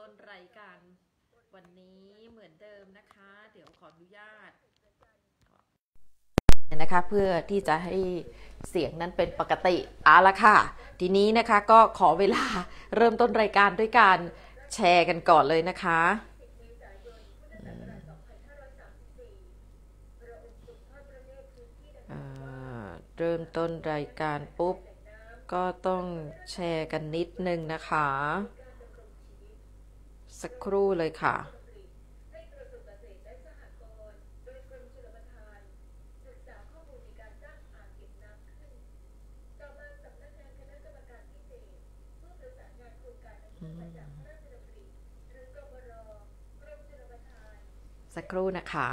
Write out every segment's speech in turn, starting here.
ต้นรายการวันนี้เหมือนเดิมนะคะ เดี๋ยวขออนุญาต นะคะเพื่อที่จะให้เสียงนั้นเป็นปกติเอาละค่ะทีนี้นะคะก็ขอเวลาเริ่มต้นรายการด้วยการแชร์กันก่อนเลยนะคะ เริ่มต้นรายการปุ๊บ ก็ต้องแชร์กันนิดนึงนะคะสักครู่เลยค่ะ สักครู่นะคะ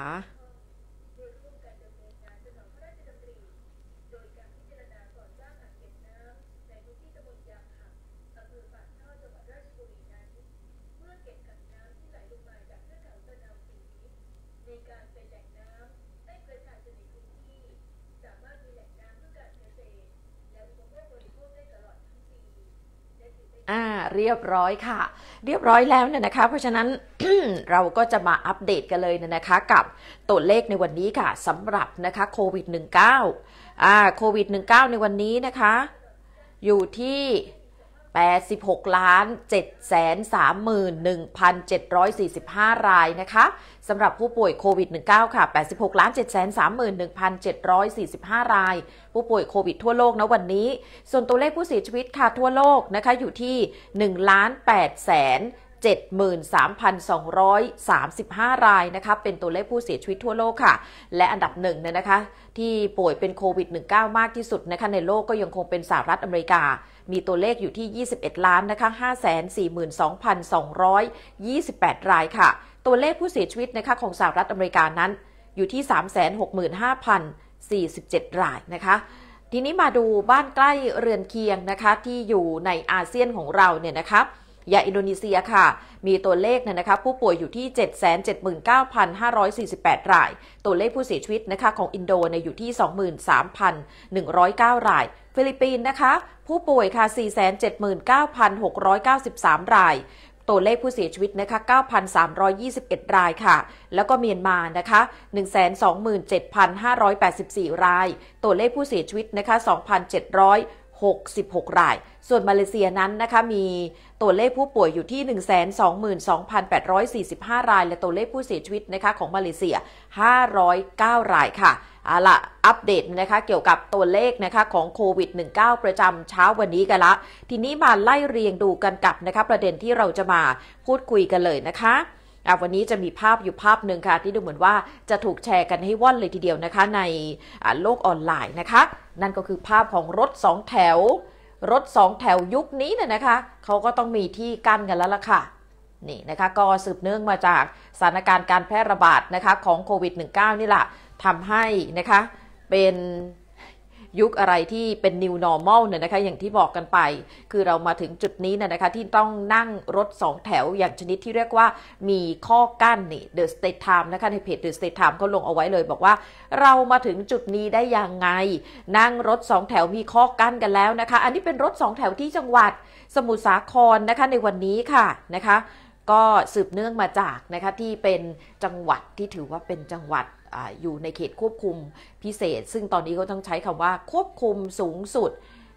่าเรียบร้อยค่ะ เรียบร้อยแล้วเนี่ยนะคะ เพราะฉะนั้นเราก็จะมาอัปเดตกันเลยเนี่ยนะคะ กับตัวเลขในวันนี้ค่ะสำหรับนะคะโควิด -19 อ่าโควิด -19 ในวันนี้นะคะ อยู่ที่86ล้าน731,745รายนะคะสำหรับผู้ป่วยโควิด -19 ค่ะ 86ล้าน731,745ราย ผู้ป่วยโควิดทั่วโลกนะวันนี้ ส่วนตัวเลขผู้เสียชีวิตค่ะทั่วโลกนะคะอยู่ที่1ล้าน8แสน73,235 รายนะคะเป็นตัวเลขผู้เสียชีวิตทั่วโลกค่ะ และอันดับหนึ่งเนี่ยนะคะที่ป่วยเป็นโควิด -19 มากที่สุดนะคะในโลกก็ยังคงเป็นสหรัฐอเมริกา มีตัวเลขอยู่ที่ 21 ล้านนะคะ542,228 รายค่ะ ตัวเลขผู้เสียชีวิตนะคะของสหรัฐอเมริกานั้น อยู่ที่ 365,047 รายนะคะ ทีนี้มาดูบ้านใกล้เรือนเคียงนะคะที่อยู่ในอาเซียนของเราเนี่ยนะคะยาอินโดนีเซียค่ะ มีตัวเลขนะคะผู้ป่วยอยู่ที่ 779,548 ราย ตัวเลขผู้เสียชีวิตนะคะของอินโดนอยู่ที่ 23,109 ราย ฟิลิปปินส์นะคะ ผู้ป่วยค่ะ479,693 ราย ตัวเลขผู้เสียชีวิตนะคะ9,321 รายค่ะ แล้วก็เมียนมานะคะ127,584 ราย ตัวเลขผู้เสียชีวิตนะคะ 2,700 66 ราย ส่วน มาเลเซียนั้นนะคะ มีตัวเลขผู้ป่วยอยู่ที่ 122,845 ราย และตัวเลขผู้ เสียชีวิตนะคะของ มาเลเซีย 509 รายค่ะเอาละอัปเดตนะคะ เกี่ยวกับตัวเลขนะคะของโควิด -19 ประจำเช้าวันนี้กันละ ทีนี้มาไล่เรียงดูกันกับนะคะ ประเด็นที่เราจะมาพูด คุยกันเลยนะคะวันนี้จะมีภาพอยู่ภาพหนึ่งค่ะ ที่ดูเหมือนว่าจะถูกแชร์กันให้ว่อนเลยทีเดียวนะคะในโลกออนไลน์นะคะ นั่นก็คือภาพของรถ2แถว รถ2แถวยุคนี้เนี่ยนะคะเขาก็ต้องมีที่กั้นกันแล้วล่ะค่ะ นี่นะคะก็สืบเนื่องมาจากสถานการณ์การแพร่ระบาดนะคะของโควิด -19 นี่แหละทำให้นะคะเป็นยุคอะไรที่เป็น new normal เนี่ยนะคะ อย่างที่บอกกันไป คือเรามาถึงจุดนี้นนะคะที่ต้องนั่งรถ 2 แถวอย่างชนิดที่เรียกว่ามีข้อกั้นนี่ The State Time นะคะในเพจ The State Time ก็ลงเอาไว้เลยบอกว่า เรามาถึงจุดนี้ได้ยังไง นั่งรถ 2 แถวมีข้อกั้นกันแล้วนะคะ อันนี้เป็นรถ 2 แถวที่จังหวัดสมุทรสาครนะคะในวันนี้ค่ะนะคะ ก็สืบเนื่องมาจากนะคะที่เป็นจังหวัดที่ถือว่าเป็นจังหวัดอยู่ในเขตควบคุมพิเศษ ซึ่งตอนนี้ก็ต้องใช้คำว่า ควบคุมสูงสุด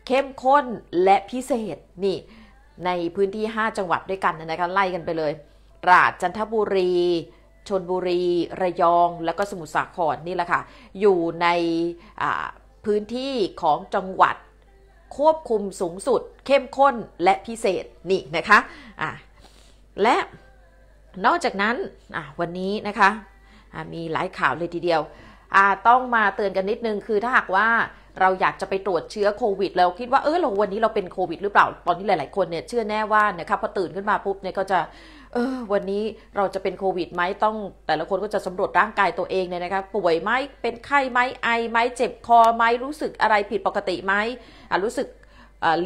เข้มข้นและพิเศษนี่ ในพื้นที่ 5 จังหวัดด้วยกันนะคะไล่กันไปเลยราชจันทบุรี ชนบุรี ระยอง และก็สมุทรสาครนี่แหละค่ะ อยู่ในพื้นที่ของจังหวัดควบคุมสูงสุด เข้มข้นและพิเศษนี่นะคะะและนอกจากนั้นวันนี้นะคะมีหลายข่าวเลยทีเดียว ต้องมาเตือนกันนิดนึงคือ ถ้าหากว่าเราอยากจะไปตรวจเชื้อโควิดแล้วคิดว่าเออเราวันนี้เราเป็นโควิด หรือเปล่า ตอนนี้หลาย ๆ คนเนี่ยเชื่อแน่ว่านะครับพอตื่นขึ้นมาปุ๊บเนี่ยก็จะ เออ วันนี้เราจะเป็นโควิดไหมต้อง แต่ละคนก็จะสำรวจร่างกายตัวเองเนี่ยนะครับ ป่วยไหมเป็นไข้ไหมไอไหมเจ็บคอไหมรู้สึกอะไรผิดปกติไหมรู้สึก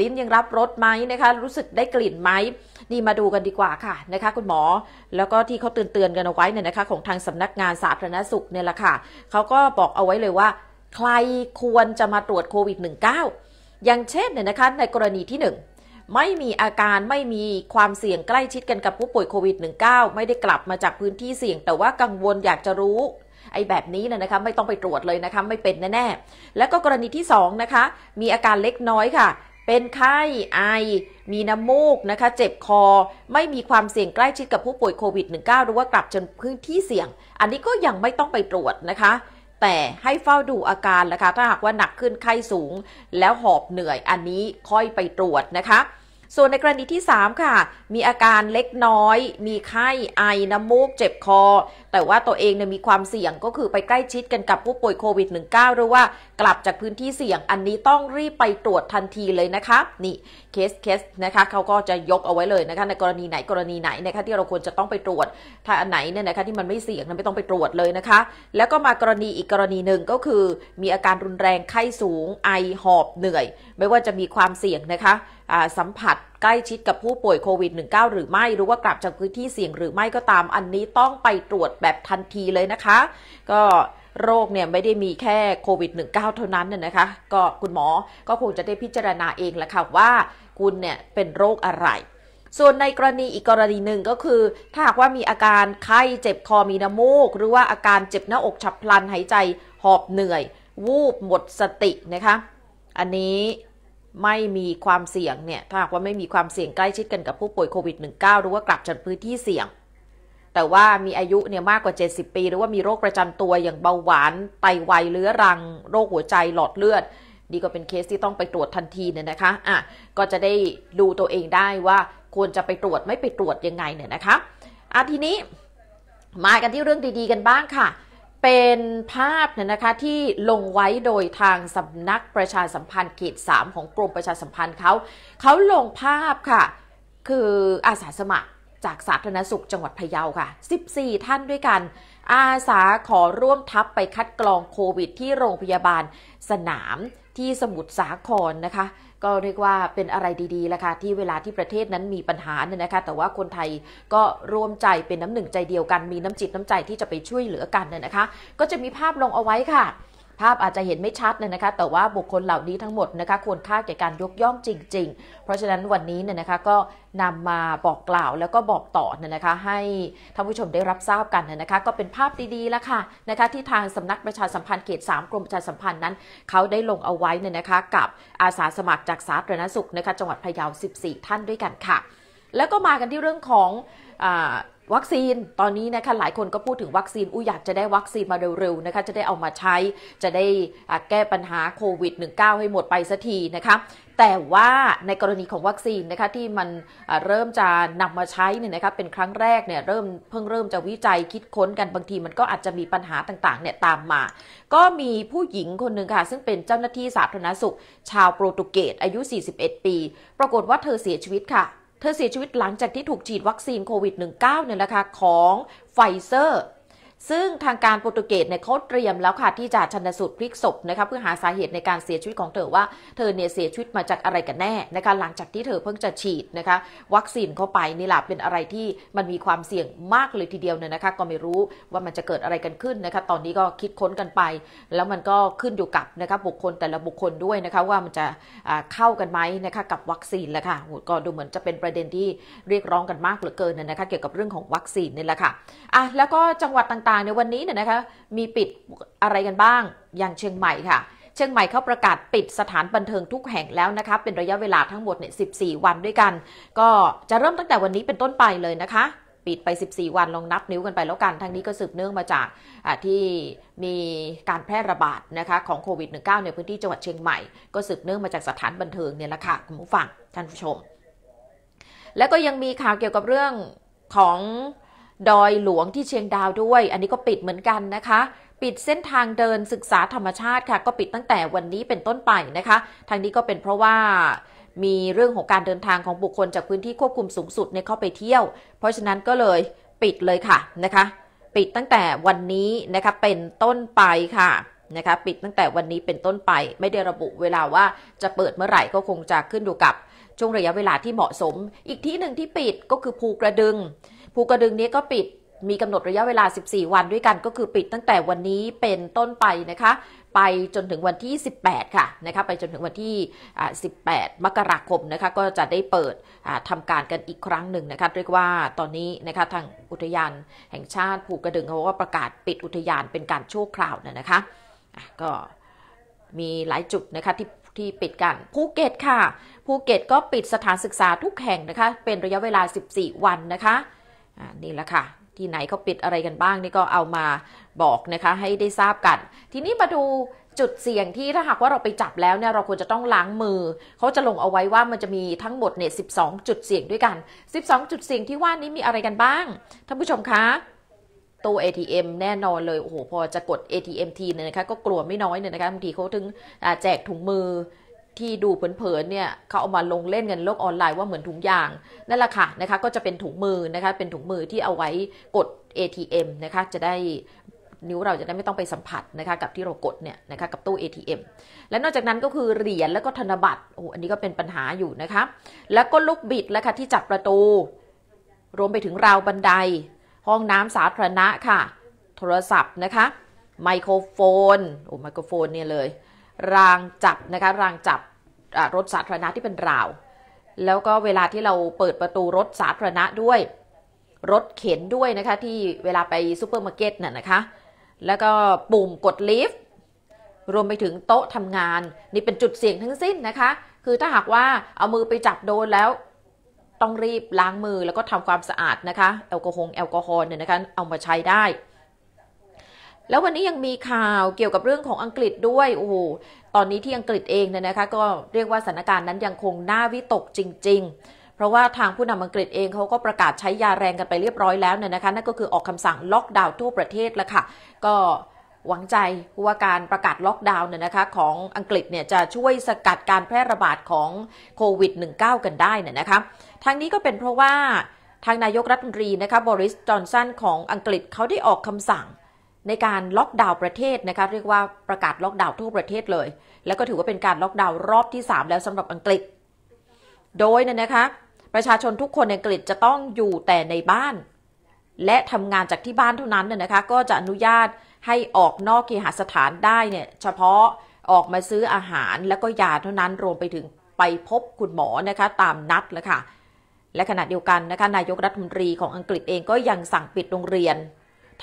ลิ้นยังรับรสไหมนะคะ รู้สึกได้กลิ่นไหมนี่มาดูกันดีกว่าค่ะนะคะ คุณหมอ แล้วก็ที่เขาเตือนๆกันเอาไว้เนี่ยนะคะ ของทางสำนักงานสาธารณสุขเนี่ยแหละค่ะเขาก็บอกเอาไว้เลยว่า ใครควรจะมาตรวจโควิด -19 อย่างเช่นเนี่ยนะคะในกรณีที่ 1 ไม่มีอาการไม่มีความเสี่ยงใกล้ชิดกันกับผู้ป่วยโควิด -19 ไม่ได้กลับมาจากพื้นที่เสี่ยง แต่ว่ากังวลอยากจะรู้ไอ้แบบนี้นะนะคะไม่ต้องไปตรวจเลยนะคะไม่เป็นแน่ๆ แล้วก็กรณีที่2นะคะมีอาการเล็กน้อยค่ะเป็นไข้ไอมีน้ำมูกนะคะ เจ็บคอไม่มีความเสี่ยงใกล้ชิดกับผู้ป่วยโควิด -19 หรือว่ากลับจนพื้นที่เสี่ยงอันนี้ก็ยังไม่ต้องไปตรวจนะคะ แต่ให้เฝ้าดูอาการนะคะถ้าหากว่าหนักขึ้นไข้สูงแล้วหอบเหนื่อยอันนี้ค่อยไปตรวจนะคะส่วนในกรณีที่ 3 ค่ะ มีอาการเล็กน้อย มีไข้ไอน้ำมูกเจ็บคอ แต่ว่าตัวเองเนี่ยมีความเสี่ยงก็คือไปใกล้ชิดกันกับผู้ป่วยโควิด -19 หรือว่ากลับจากพื้นที่เสี่ยง อันนี้ต้องรีบไปตรวจทันทีเลยนะคะนี่เคสเคสนะคะเขาก็จะยกเอาไว้เลยนะคะ ในกรณีไหนกรณีไหนนะคะที่เราควรจะต้องไปตรวจถ้าอันไหนเนี่ยนะคะที่มันไม่เสี่ยงไม่ต้องไปตรวจเลยนะคะ แล้วก็มากรณีอีกกรณีหนึ่งก็คือมีอาการรุนแรงไข้สูงไอหอบเหนื่อย ไม่ว่าจะมีความเสี่ยงนะคะสัมผัสใกล้ชิดกับผู้ป่วยโควิด -19 หรือไม่ หรือว่ากลับจากพื้นที่เสี่ยงหรือไม่ก็ตามอันนี้ต้องไปตรวจแบบทันทีเลยนะคะก็โรคเนี่ยไม่ได้มีแค่โควิด -19 เท่านั้นน่นะคะ ก็คุณหมอก็คงจะได้พิจารณาเองแหละค่ะว่าคุณเนี่ยเป็นโรคอะไร ส่วนในกรณีอีกกรณีหนึ่งก็คือ ถ้าหากว่ามีอาการไข้เจ็บคอมีน้ำมูก หรือว่าอาการเจ็บหน้าอกฉับพลันหายใจหอบเหนื่อย วูบหมดสตินะคะ อันนี้ไม่มีความเสี่ยงเนี่ยถ้าหากว่าไม่มีความเสี่ยงใกล้ชิดกันกับผู้ป่วยโควิด -19 หรือว่ากลับจากพื้นที่เสี่ยง แต่ว่ามีอายุเนี่ยมากกว่า 70 ปี หรือว่ามีโรคประจำตัวอย่างเบาหวาน ไตวายเรื้อรัง โรคหัวใจหลอดเลือดนี่ก็เป็นเคสที่ต้องไปตรวจทันทีเนี่ยนะคะ อ่ะ ก็จะได้ดูตัวเองได้ว่าควรจะไปตรวจไม่ไปตรวจยังไงเนี่ยนะคะอ่ะทีนี้มากันที่เรื่องดีๆกันบ้างค่ะเป็นภาพเนี่ยนะคะที่ลงไว้โดยทางสำนักประชาสัมพันธ์เขต3ของกรมประชาสัมพันธ์เขา เขาลงภาพค่ะคืออาสาสมัครจากสาธารณสุขจังหวัดพะเยาค่ะ 14 ท่านด้วยกัน อาสาขอร่วมทัพไปคัดกรองโควิดที่โรงพยาบาลสนามที่สมุทรสาครนะคะก็เรียกว่าเป็นอะไรดีๆแล้วค่ะที่เวลาที่ประเทศนั้นมีปัญหาเนี่ยนะคะ แต่ว่าคนไทยก็ร่วมใจเป็นน้ำหนึ่งใจเดียวกันมีน้ำจิตน้ำใจที่จะไปช่วยเหลือกันเนี่ยนะคะ ก็จะมีภาพลงเอาไว้ค่ะภาพอาจจะเห็นไม่ชัดเ่ยนะคะแต่ว่าบุคคลเหล่านี้ทั้งหมดนะคะควรค่าแก่การยกย่องจริงๆ เพราะฉะนั้นวันนี้เนี่ยนะคะก็นำมาบอกกล่าวแล้วก็บอกต่อเนี่ยนะคะให้ท่านผู้ชมได้รับทราบกันนะคะก็เป็นภาพดีๆแล้วค่ะนะคะที่ทางสำนักประชาสัมพันธ์เขต3กรมประชาสัมพันธ์นั้นเขาได้ลงเอาไว้เนี่ยนะคะกับอาสาสมัครจากสาธารณสุขนะคะจังหวัดพะเยา14ท่านด้วยกันค่ะ แล้วก็มากันที่เรื่องของวัคซีนตอนนี้นะคะหลายคนก็พูดถึงวัคซีนอู้อยากจะได้วัคซีนมาเร็วๆนะคะจะได้เอามาใช้จะได้แก้ปัญหาโควิด -19 ให้หมดไปสักทีนะคะแต่ว่าในกรณีของวัคซีนนะคะที่มันเริ่มจะนำมาใช้เนี่ยนะคะเป็นครั้งแรกเนี่ยเริ่มเพิ่งเริ่มจะวิจัยคิดค้นกันบางทีมันก็อาจจะมีปัญหาต่างๆเนี่ยตามมา ก็มีผู้หญิงคนหนึ่งค่ะ ซึ่งเป็นเจ้าหน้าที่สาธารณสุข ชาวโปรตุเกสอายุ 41 ปี ปรากฏว่าเธอเสียชีวิตค่ะเธอเสียชีวิตหลังจากที่ถูกฉีดวัคซีนโควิด -19 เนี่ยนะคะของไฟเซอร์ซึ่งทางการโปรตุเกสเนี่ยเขาเตรียมแล้วค่ะที่จะชันสูตรพลิกศพนะคะเพื่อหาสาเหตุในการเสียชีวิตของเธอว่าเธอเนี่ยเสียชีวิตมาจากอะไรกันแน่นะคะหลังจากที่เธอเพิ่งจะฉีดนะคะวัคซีนเข้าไปนี่แหละเป็นอะไรที่มันมีความเสี่ยงมากเลยทีเดียวเนี่ยนะคะก็ไม่รู้ว่ามันจะเกิดอะไรกันขึ้นนะคะตอนนี้ก็คิดค้นกันไป แล้วมันก็ขึ้นอยู่กับนะคะบุคคลแต่ละบุคคลด้วยนะคะว่ามันจะเข้ากันไหมนะคะกับวัคซีนแหละค่ะก็ดูเหมือนจะเป็นประเด็นที่เรียกร้องกันมากเหลือเกินนะคะเกี่ยวกับเรื่องของวัคซีนนี่แหละค่ะอ่ะแล้วก็จังหวัดต่าง่างๆในวันนี้เนี่ยนะคะมีปิดอะไรกันบ้างอย่างเชียงใหม่ค่ะเชียงใหม่เขาประกาศ ปิดสถานบันเทิงทุกแห่งแล้วนะคะเป็นระยะเวลาทั้งหมดเนี่ย14 วันด้วยกัน ก็จะเริ่มตั้งแต่วันนี้เป็นต้นไปเลย นะคะปิดไป 14 วันลองนับนิ้วกันไปแล้วกันทางนี้ก็สืบเนื่องมาจากที่มีการแพร่ระบาดนะคะของโควิด -19 ในพื้นที่จังหวัดเชียงใหม่ก็สืบเนื่องมาจากสถานบันเทิงเนี่ยแหละค่ะคุณผู้ฟังท่านผู้ชม แล้วก็ยังมีข่าวเกี่ยวกับเรื่องของดอยหลวงที่เชียงดาวด้วย อันนี้ก็ปิดเหมือนกันนะคะ ปิดเส้นทางเดินศึกษาธรรมชาติค่ะ ก็ปิดตั้งแต่วันนี้เป็นต้นไปนะคะ ทางนี้ก็เป็นเพราะว่า มีเรื่องของการเดินทางของบุคคลจากพื้นที่ควบคุมสูงสุดเนี่ยเข้าไปเที่ยว เพราะฉะนั้นก็เลยปิดเลยค่ะนะคะ ปิดตั้งแต่วันนี้นะคะเป็นต้นไปค่ะนะคะปิดตั้งแต่วันนี้เป็นต้นไป ไม่ได้ระบุเวลาว่าจะเปิดเมื่อไหร่ก็คงจะขึ้นอยู่กับช่วงระยะเวลาที่เหมาะสม อีกที่หนึ่งที่ปิดก็คือภูกระดึงภูกระดึงนี้ก็ปิดมีกำหนดระยะเวลา 14 วันด้วยกัน ก็คือปิดตั้งแต่วันนี้เป็นต้นไปนะคะ ไปจนถึงวันที่ 18 ค่ะ นะคะ ไปจนถึงวันที่18มกราคมนะคะ ก็จะได้เปิดทำการกันอีกครั้งหนึ่งนะคะ เรียกว่าตอนนี้นะคะ ทางอุทยานแห่งชาติภูกระดึงเขาก็ประกาศปิดอุทยานเป็นการชั่วคราวนะคะ ก็มีหลายจุดนะคะที่ที่ปิดกันภูเก็ตค่ะ ภูเก็ตก็ปิดสถานศึกษาทุกแห่งนะคะ เป็นระยะเวลา 14 วันนะคะนี่แหละค่ะ ที่ไหนเขาปิดอะไรกันบ้างนี่ก็เอามาบอกนะคะให้ได้ทราบกัน ทีนี้มาดูจุดเสี่ยงที่ถ้าหากว่าเราไปจับแล้วเนี่ยเราควรจะต้องล้างมือเขาจะลงเอาไว้ว่ามันจะมีทั้งหมดเนี่ยสิจุดเสี่ยงด้วยกัน12 จุดเสี่ยงที่ว่านี้มีอะไรกันบ้างท่านผู้ชมคะตู้ ATM แน่นอนเลยโอ้โหพอจะกด ATM ทีเนี่ยนะคะก็กลัวไม่น้อยเนี่ยนะคะบางทีเขาถึงแจกถุงมือที่ดูเผินๆเนี่ยเขาเอามาลงเล่นกันโลกออนไลน์ว่าเหมือนถุงยางนั่นแหละค่ะนะคะก็จะเป็นถุงมือนะคะเป็นถุงมือที่เอาไว้กด ATM นะคะจะได้นิ้วเราจะได้ไม่ต้องไปสัมผัสนะคะกับที่เรากดเนี่ยนะคะกับตู้ ATM และนอกจากนั้นก็คือเหรียญแล้วก็ธนบัตรโอ้อันนี้ก็เป็นปัญหาอยู่นะคะแล้วก็ลูกบิดแล้วค่ะที่จับประตู รวมไปถึงราวบันได ห้องน้ำสาธารณะค่ะ โทรศัพท์นะคะ ไมโครโฟนโอ้ไมโครโฟนเนี่ยเลยรางจับนะคะรางจับรถสาธารณะที่เป็นราวแล้วก็เวลาที่เราเปิดประตูรถสาธารณะด้วย รถเข็นด้วยนะคะที่เวลาไปซูเปอร์มาร์เก็ตน่ะนะคะแล้วก็ปุ่มกดลิฟต์รวมไปถึงโต๊ะทำงาน นี่เป็นจุดเสี่ยงทั้งสิ้นนะคะคือถ้าหากว่าเอามือไปจับโดนแล้วต้องรีบล้างมือแล้วก็ทำความสะอาดนะคะแอลกอฮอล์แอลกอฮอล์เนี่ยนะคะเอามาใช้ได้แล้ววันนี้ยังมีข่าวเกี่ยวกับเรื่องของอังกฤษด้วย โอ้โห ตอนนี้ที่อังกฤษเองเนี่ยนะคะก็เรียกว่าสถานการณ์นั้นยังคงน่าวิตกจริง ๆ เพราะว่าทางผู้นำอังกฤษเองเขาก็ประกาศใช้ยาแรงกันไปเรียบร้อยแล้วเนี่ยนะคะ นั่นก็คือออกคำสั่งล็อกดาวน์ทั่วประเทศแล้วค่ะ ก็หวังใจว่าการประกาศล็อกดาวน์เนี่ยนะคะของอังกฤษเนี่ยจะช่วยสกัดการแพร่ระบาดของโควิด -19 กันได้เนี่ยนะคะทางนี้ก็เป็นเพราะว่าทางนายกรัฐมนตรีนะคะบริส จอนสันของอังกฤษเขาได้ออกคำสั่งในการล็อกดาวน์ประเทศนะคะเรียกว่าประกาศล็อกดาวน์ทั่วประเทศเลย แล้วก็ถือว่าเป็นการล็อกดาวน์รอบที่ 3 แล้วสำหรับอังกฤษ โดยเนี่ยนะคะประชาชนทุกคนในอังกฤษจะต้องอยู่แต่ในบ้าน และทำงานจากที่บ้านเท่านั้นน่ยนะคะก็จะอนุญาตให้ออกนอกเคหสถานได้เนี่ยเฉพาะออกมาซื้ออาหาร และก็ยาเท่านั้นรวมไปถึงไปพบคุณหมอนะคะตามนัดเลยค่ะและขณะเดียวกันนะคะนายกรัฐมนตรีของอังกฤษเองก็ยังสั่งปิดโรงเรียน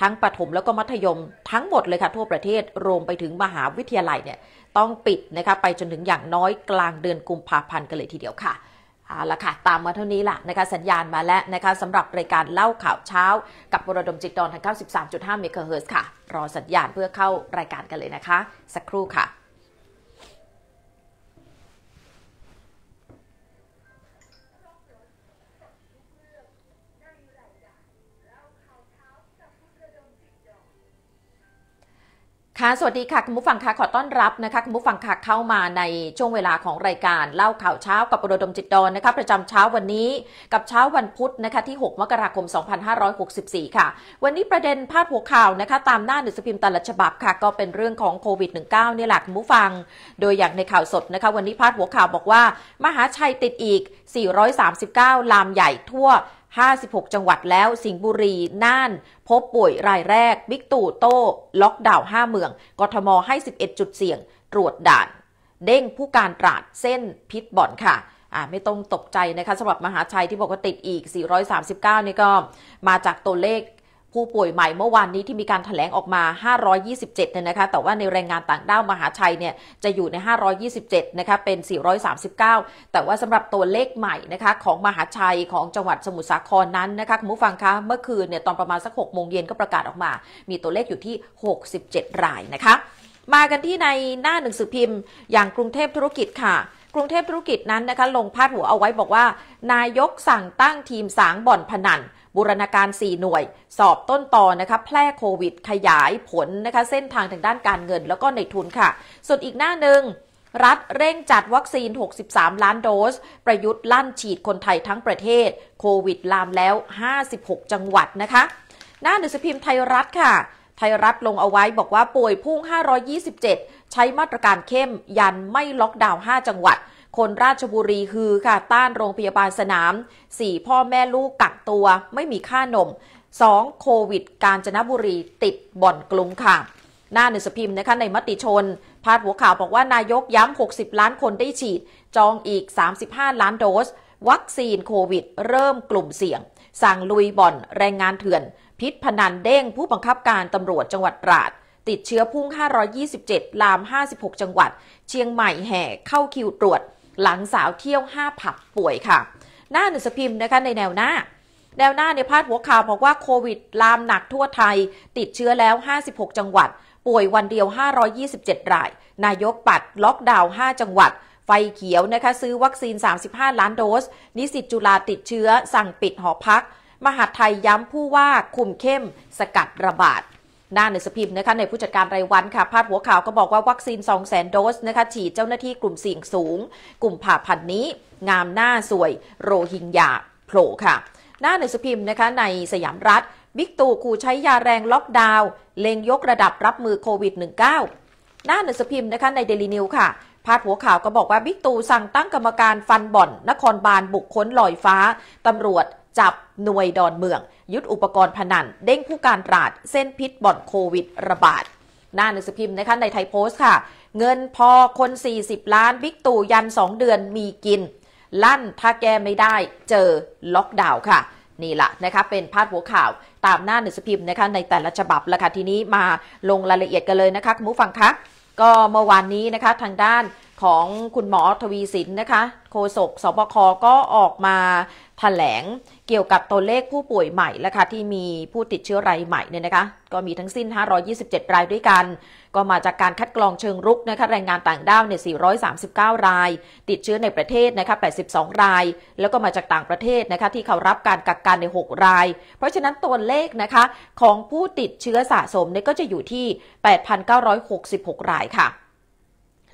ทั้งประถมแล้วก็มัธยมทั้งหมดเลยค่ะ ทั่วประเทศรวมไปถึงมหาวิทยาลัยเนี่ย ต้องปิดนะคะไปจนถึงอย่างน้อยกลางเดือนกุมภาพันธ์กันเลยทีเดียวค่ะเอาละค่ะตามมาเท่านี้ล่ะนะคะสัญญาณมาแล้วนะคะสำหรับรายการเล่าข่าวเช้ากับบรดมจิตดอนทาง93.5เมกะเฮิร์ค่ะ รอสัญญาณเพื่อเข้ารายการกันเลยนะคะ สักครู่ค่ะค่ะสวัสดีค่ะคุณผู้ฟังค่ะขอต้อนรับนะคะคุณผู้ฟังค่ะเข้ามาในช่วงเวลาของรายการเล่าข่าวเช้ากับปรดมจิตดอนนะคะประจำเช้าวันนี้กับเช้าวันพุธนะคะที่ 6มกราคม 2564 ค่ะ วันนี้ประเด็นพาดหัวข่าวนะคะตามหน้าหนังสือพิมพ์แต่ละฉบับค่ะก็เป็นเรื่องของโควิด -19 นี่แหละคุณผู้ฟังโดยอย่างในข่าวสดนะคะวันนี้พาดหัวข่าวบอกว่า มหาชัยติดอีก439ลามใหญ่ทั่ว56 จังหวัดแล้ว สิงห์บุรี น่าน พบป่วยรายแรก บิ๊กตู่โต้ ล็อกดาวน์ 5 เมือง กทม ให้ 11 จุดเสี่ยง ตรวจด่าน เด้ง ผู้การตราด เส้นพิษบ่อนค่ะ อ่าไม่ต้องตกใจนะคะสำหรับมหาชัยที่บอกว่าติดอีก 439 นี่ก็มาจากตัวเลขผู้ป่วยใหม่เมื่อวานนี้ที่มีการถแถลงออกมา 527เนี่ยนะคะ แต่ว่าในแรงงานต่างด้าวมหาชัยเนี่ย จะอยู่ใน 527 นะคะ เป็น 439 แต่ว่าสำหรับตัวเลขใหม่นะคะของมหาชัยของจังหวัดสมุทรสาครนั้นนะคะคุณผู้ฟังคะ เมื่อคืนเนี่ยตอนประมาณสัก 6 โมงเย็นก็ประกาศออกมา มีตัวเลขอยู่ที่ 67 รายนะคะ มากันที่ในหน้าหนังสือพิมพ์อย่างกรุงเทพธุรกิจค่ะ กรุงเทพธุรกิจนั้นนะคะลงพาดหัวเอาไว้บอกว่า นายกสั่งตั้งทีมสางบ่อนพนันบูรณาการ 4 หน่วย สอบต้นต่อ นะคะแพร่โควิด ขยายผลนะคะ เส้นทางทางด้านการเงินแล้วก็ในทุนค่ะส่วนอีกหน้าหนึ่ง รัฐเร่งจัดวัคซีน 63 ล้านโดส ประยุทธ์ลั่นฉีดคนไทยทั้งประเทศ โควิดลามแล้ว 56 จังหวัดนะคะหน้าหนังสือพิมพ์ไทยรัฐค่ะ ไทยรัฐลงเอาไว้บอกว่าป่วยพุ่ง 527 ใช้มาตรการเข้ม ยันไม่ล็อกดาวน์5จังหวัดคนราชบุรีฮือค่ะต้านโรงพยาบาลสนาม 4 พ่อแม่ลูกกักตัวไม่มีค่านม 2. โควิด กาญจนบุรีติดบ่อนกลุ้มค่ะ หน้าหนึ่งสพิมพ์นะคะในมติชน พาดหัวข่าวบอกว่านายกย้ำ 60 ล้านคนได้ฉีด จองอีก 35 ล้านโดส วัคซีนโควิด เริ่มกลุ่มเสี่ยง สั่งลุยบ่อน แรงงานเถื่อน พิษพนันเด้งผู้บังคับการตำรวจจังหวัดตราด ติดเชื้อพุ่ง 527ลาม56จังหวัด เชียงใหม่แห่เข้าคิวตรวจหลังสาวเที่ยว5ผับป่วยค่ะ หน้าหนึ่งสพิมพ์นะคะในแนวหน้า แนวหน้าในพาดหัวข่าวบอกว่าโควิด ลามหนักทั่วไทย ติดเชื้อแล้ว 56 จังหวัด ป่วยวันเดียว 527 ราย นายกปัด ล็อกดาวน์5จังหวัด ไฟเขียวนะคะซื้อวัคซีน 35 ล้านโดส นิสิตจุฬาติดเชื้อ สั่งปิดหอพัก มหาไทยย้ำผู้ว่าคุมเข้มสกัดระบาดหน้าหนังสือพิมพ์นะคะในผู้จัดการรายวันค่ะพาดหัวข่าวก็บอกว่าวัคซีน2 0 0 0 0โดสนะคะฉีดเจ้าหน้าที่กลุ่มเสี่ยงสูง กลุ่มผ่าพันนี้ งามหน้าสวย โรฮิงญาโผล่ค่ะหน้าหนังสือพิมพ์นะคะในสยามรัฐบิ๊กตู่ขู่ใช้ยาแรงล็อกดาวน์เล็งยกระดับรับมือโควิด -19 หน้าหนังสือพิมพ์นะคะในเดลีนิวค่ะพาดหัวข่าวก็บอกว่าบิ๊กตู่สั่งตั้งกรรมการฟันบ่อน นครบาลบุกค้นลอยฟ้า ตำรวจจับ หน่วยดอนเมืองยึดอุปกรณ์พนัน เด้งผู้การตราดเส้นพิษบ่อนโควิดระบาด หน้าหนังสือพิมพ์นะคะในไทยโพสต์ค่ะ เงินพอคน 40 ล้านบิ๊กตู่ยัน 2 เดือนมีกิน ลั่นถ้าแก้ไม่ได้เจอล็อกดาวน์ค่ะ นี่แหละนะคะเป็นพาดหัวข่าวตามหน้าหนังสือพิมพ์นะคะในแต่ละฉบับละค่ะ ทีนี้มาลงรายละเอียดกันเลยนะคะคุณผู้ฟังคะ ก็เมื่อวานนี้นะคะทางด้านของคุณหมอทวีสินนะคะโฆษกสบคก็ออกมาถแถลงเกี่ยวกับตัวเลขผู้ป่วยใหม่และค่ะที่มีผู้ติดเชื้อรายใหม่เนี่ยนะคะ ก็มีทั้งสิ้น 527 รายด้วยกัน ก็มาจากการคัดกรองเชิงรุกนะคะแรงงานต่างด้าวเนี่ย 439 ราย ติดเชื้อในประเทศนะคะ 82 ราย แล้วก็มาจากต่างประเทศนะคะ ที่เขารับการกักกันใน 6 ราย เพราะฉะนั้นตัวเลขนะคะของผู้ติดเชื้อสะสมเนี่ยก็จะอยู่ที่ 8,966 รายค่ะ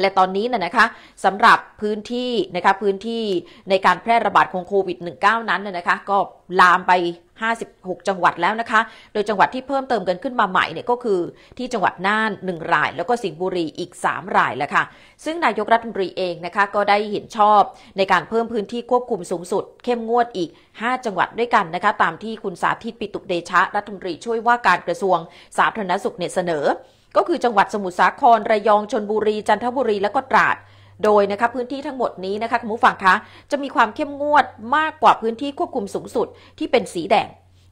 และตอนนี้นะนะคะสำหรับพื้นที่นะคะพื้นที่ในการแพร่ระบาดของโควิด -19 นั้นนะนะคะก็ลามไป 56 จังหวัดแล้วนะคะ โดยจังหวัดที่เพิ่มเติมกันขึ้นมาใหม่เนี่ยก็คือที่จังหวัดน่าน1รายแล้วก็สิงห์บุรีอีก3รายแล้วค่ะซึ่งนายกรัฐมนตรีเองนะคะก็ได้เห็นชอบในการเพิ่มพื้นที่ควบคุมสูงสุด เข้มงวดอีก 5 จังหวัดด้วยกันนะคะตามที่คุณสาธิตปิตุเดชะรัฐมนตรีช่วยว่าการกระทรวงสาธารณสุขเนี่ยเสนอก็คือจังหวัดสมุทรสาครระยองชนบุรีจันทบุรีและก็ตราดโดยนะคะพื้นที่ทั้งหมดนี้นะคะคุณผู้ฟังคะจะมีความเข้มงวดมากกว่าพื้นที่ควบคุมสูงสุดที่เป็นสีแดง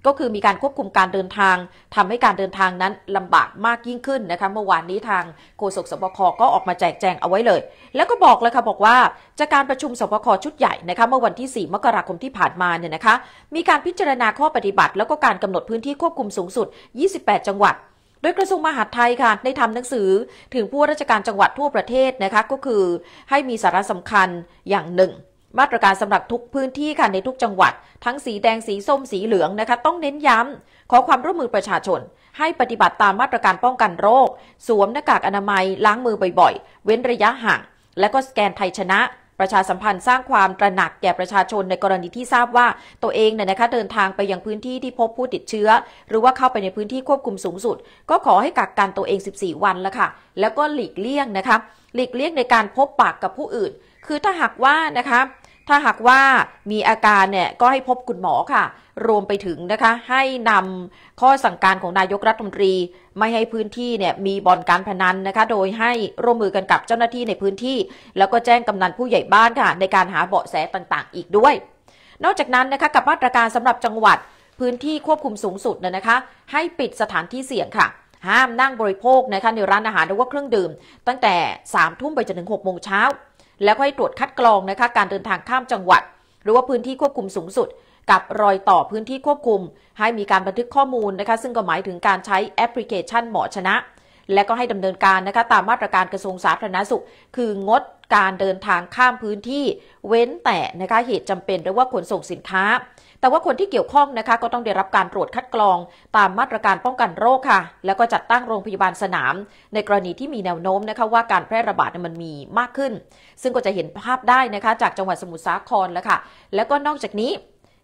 ก็คือมีการควบคุมการเดินทาง ทำให้การเดินทางนั้นลำบากมากยิ่งขึ้นนะคะเมื่อวานนี้ทางโฆษกสบคก็ออกมาแจกแจงเอาไว้เลย แล้วก็บอกเลยค่ะบอกว่าจากการประชุมสบคชุดใหญ่นะคะเมื่อวันที่ 4 มกราคมที่ผ่านมาเนี่ยนะคะมีการพิจารณาข้อปฏิบัติ แล้วก็การกำหนดพื้นที่ควบคุมสูงสุด 28 จังหวัดโดยกระทรวงมหาดไทยค่ะได้ทำหนังสือ ถึงผู้ราชการจังหวัดทั่วประเทศนะคะก็คือให้มีสาระสำคัญอย่างหนึ่ง มาตรการสำหรับทุกพื้นที่ค่ะในทุกจังหวัด ทั้งสีแดงสีส้มสีเหลืองนะคะต้องเน้นย้ำ ขอความร่วมมือประชาชน ให้ปฏิบัติตามมาตรการป้องกันโรค สวมหน้ากากอนามัยล้างมือบ่อยๆ เว้นระยะห่าง และก็สแกนไทยชนะประชาสัมพันธ์สร้างความตระหนักแก่ประชาชนในกรณีที่ทราบว่า ตัวเองเนี่ยนะคะ เดินทางไปยังพื้นที่ที่พบผู้ติดเชื้อ หรือว่าเข้าไปในพื้นที่ควบคุมสูงสุด ก็ขอให้กักกันตัวเอง 14 วันแล้วค่ะ แล้วก็หลีกเลี่ยงนะคะ หลีกเลี่ยงในการพบปากกับผู้อื่น คือถ้าหากว่านะคะถ้าหากว่ามีอาการเนี่ยก็ให้พบคุณหมอค่ะรวมไปถึงนะคะให้นำข้อสั่งการของนายกรัฐมนตรี ไม่ให้พื้นที่เนี่ยมีบ่อนการพนันนะคะ โดยให้ร่วมมือกันกับเจ้าหน้าที่ในพื้นที่ แล้วก็แจ้งกำนันผู้ใหญ่บ้านค่ะ ในการหาเบาะแสต่างๆ อีกด้วย นอกจากนั้นนะคะ กับมาตรการสำหรับจังหวัดพื้นที่ควบคุมสูงสุดเนี่ยนะคะให้ปิดสถานที่เสี่ยงค่ะห้ามนั่งบริโภคนะคะในร้านอาหารหรือว่าเครื่องดื่มตั้งแต่3ามทุ่มไปจนถึง6กโมงเช้าแล้วก็ให้ตรวจคัดกรองนะคะการเดินทางข้ามจังหวัด หรือว่าพื้นที่ควบคุมสูงสุด กับรอยต่อพื้นที่ควบคุม ให้มีการบันทึกข้อมูลนะคะซึ่งก็หมายถึงการใช้แอปพลิเคชันหมอชนะ และก็ให้ดำเนินการนะคะตามมาตรการกระทรวงสาธารณสุข คืองดการเดินทางข้ามพื้นที่เว้นแต่นะคะเหตุจำเป็นหรือว่าขนส่งสินค้าแต่ว่าคนที่เกี่ยวข้องนะคะก็ต้องได้รับการตรวจคัดกรองตามมาตรการป้องกันโรคค่ะแล้วก็จัดตั้งโรงพยาบาลสนาม ในกรณีที่มีแนวโน้มนะคะว่าการแพร่ระบาดมันมีมากขึ้น ซึ่งก็จะเห็นภาพได้นะคะจากจังหวัดสมุทรสาคร แล้วค่ะแล้วก็นอกจากนี้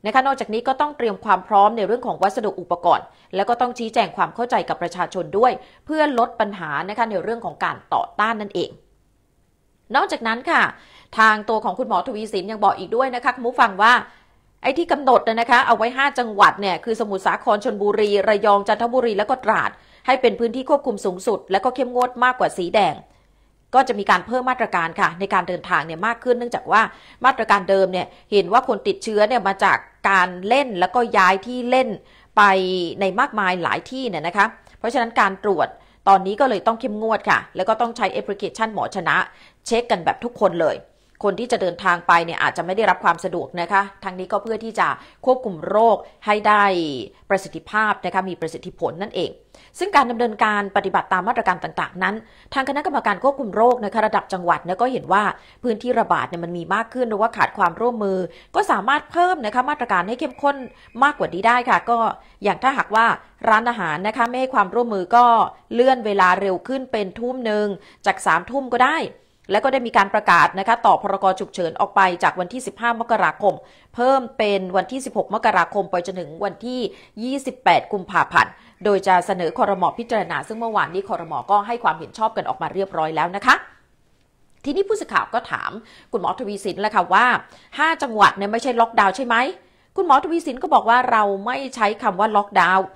นะคะนอกจากนี้ก็ต้องเตรียมความพร้อมในเรื่องของวัสดุอุปกรณ์ แล้วก็ต้องชี้แจงความเข้าใจกับประชาชนด้วย เพื่อลดปัญหานะคะในเรื่องของการต่อต้านนั่นเอง นอกจากนั้นค่ะ ทางตัวของคุณหมอทวีสินยังบอกอีกด้วยนะคะคุณผู้ฟังว่าไอ้ที่กำหนดนะคะเอาไว้ 5 จังหวัดเนี่ยคือสมุทรสาครชนบุรีระยองจันทบุรีและก็ตราดให้เป็นพื้นที่ควบคุมสูงสุด และก็เข้มงวดมากกว่าสีแดง ก็จะมีการเพิ่มมาตรการค่ะ ในการเดินทางเนี่ยมากขึ้นเนื่องจากว่ามาตรการเดิมเนี่ยเห็นว่าคนติดเชื้อเนี่ยมาจากการเล่นแล้วก็ย้ายที่เล่นไปในมากมายหลายที่เนี่ยนะคะเพราะฉะนั้นการตรวจตอนนี้ก็เลยต้องเข้มงวดค่ะแล้วก็ต้องใช้แอปพลิเคชันหมอชนะ เช็คกันแบบทุกคนเลยคนที่จะเดินทางไปเนี่ยอาจจะไม่ได้รับความสะดวกนะคะทั้งนี้ก็เพื่อที่จะควบคุมโรคให้ได้ประสิทธิภาพนะคะมีประสิทธิผลนั่นเอง ซึ่งการดำเนินการปฏิบัติตามมาตรการต่าง ๆ นั้น ทางคณะกรรมการควบคุมโรคนะคะระดับจังหวัดเนี่ยก็เห็นว่าพื้นที่ระบาดเนี่ยมันมีมากขึ้นหรือว่าขาดความร่วมมือ ก็สามารถเพิ่มนะคะมาตรการให้เข้มข้นมากกว่านี้ได้ค่ะ ก็อย่างถ้าหากว่าร้านอาหารนะคะไม่ให้ความร่วมมือก็เลื่อนเวลาเร็วขึ้นเป็นทุ่มหนึ่งจากสามทุ่มก็ได้และก็ได้มีการประกาศนะคะต่อพรกฉุกเฉินออกไปจากวันที่ 15 มกราคม เพิ่มเป็นวันที่ 16 มกราคมไปจนถึงวันที่ 28 กุมภาพันธ์ โดยจะเสนอคอรมอพิจารณาซึ่งเมื่อวานนี้คอรมอก็ให้ความเห็นชอบกันออกมาเรียบร้อยแล้วนะคะ ทีนี้ผู้สื่อข่าวก็ถาม คุณหมอทวีสินแล้วค่ะว่า 5 จังหวัดเนี่ยไม่ใช่ล็อกดาวน์ใช่ไหมคุณหมอทวีสินก็บอกว่าเราไม่ใช้คำว่าล็อกดาวน์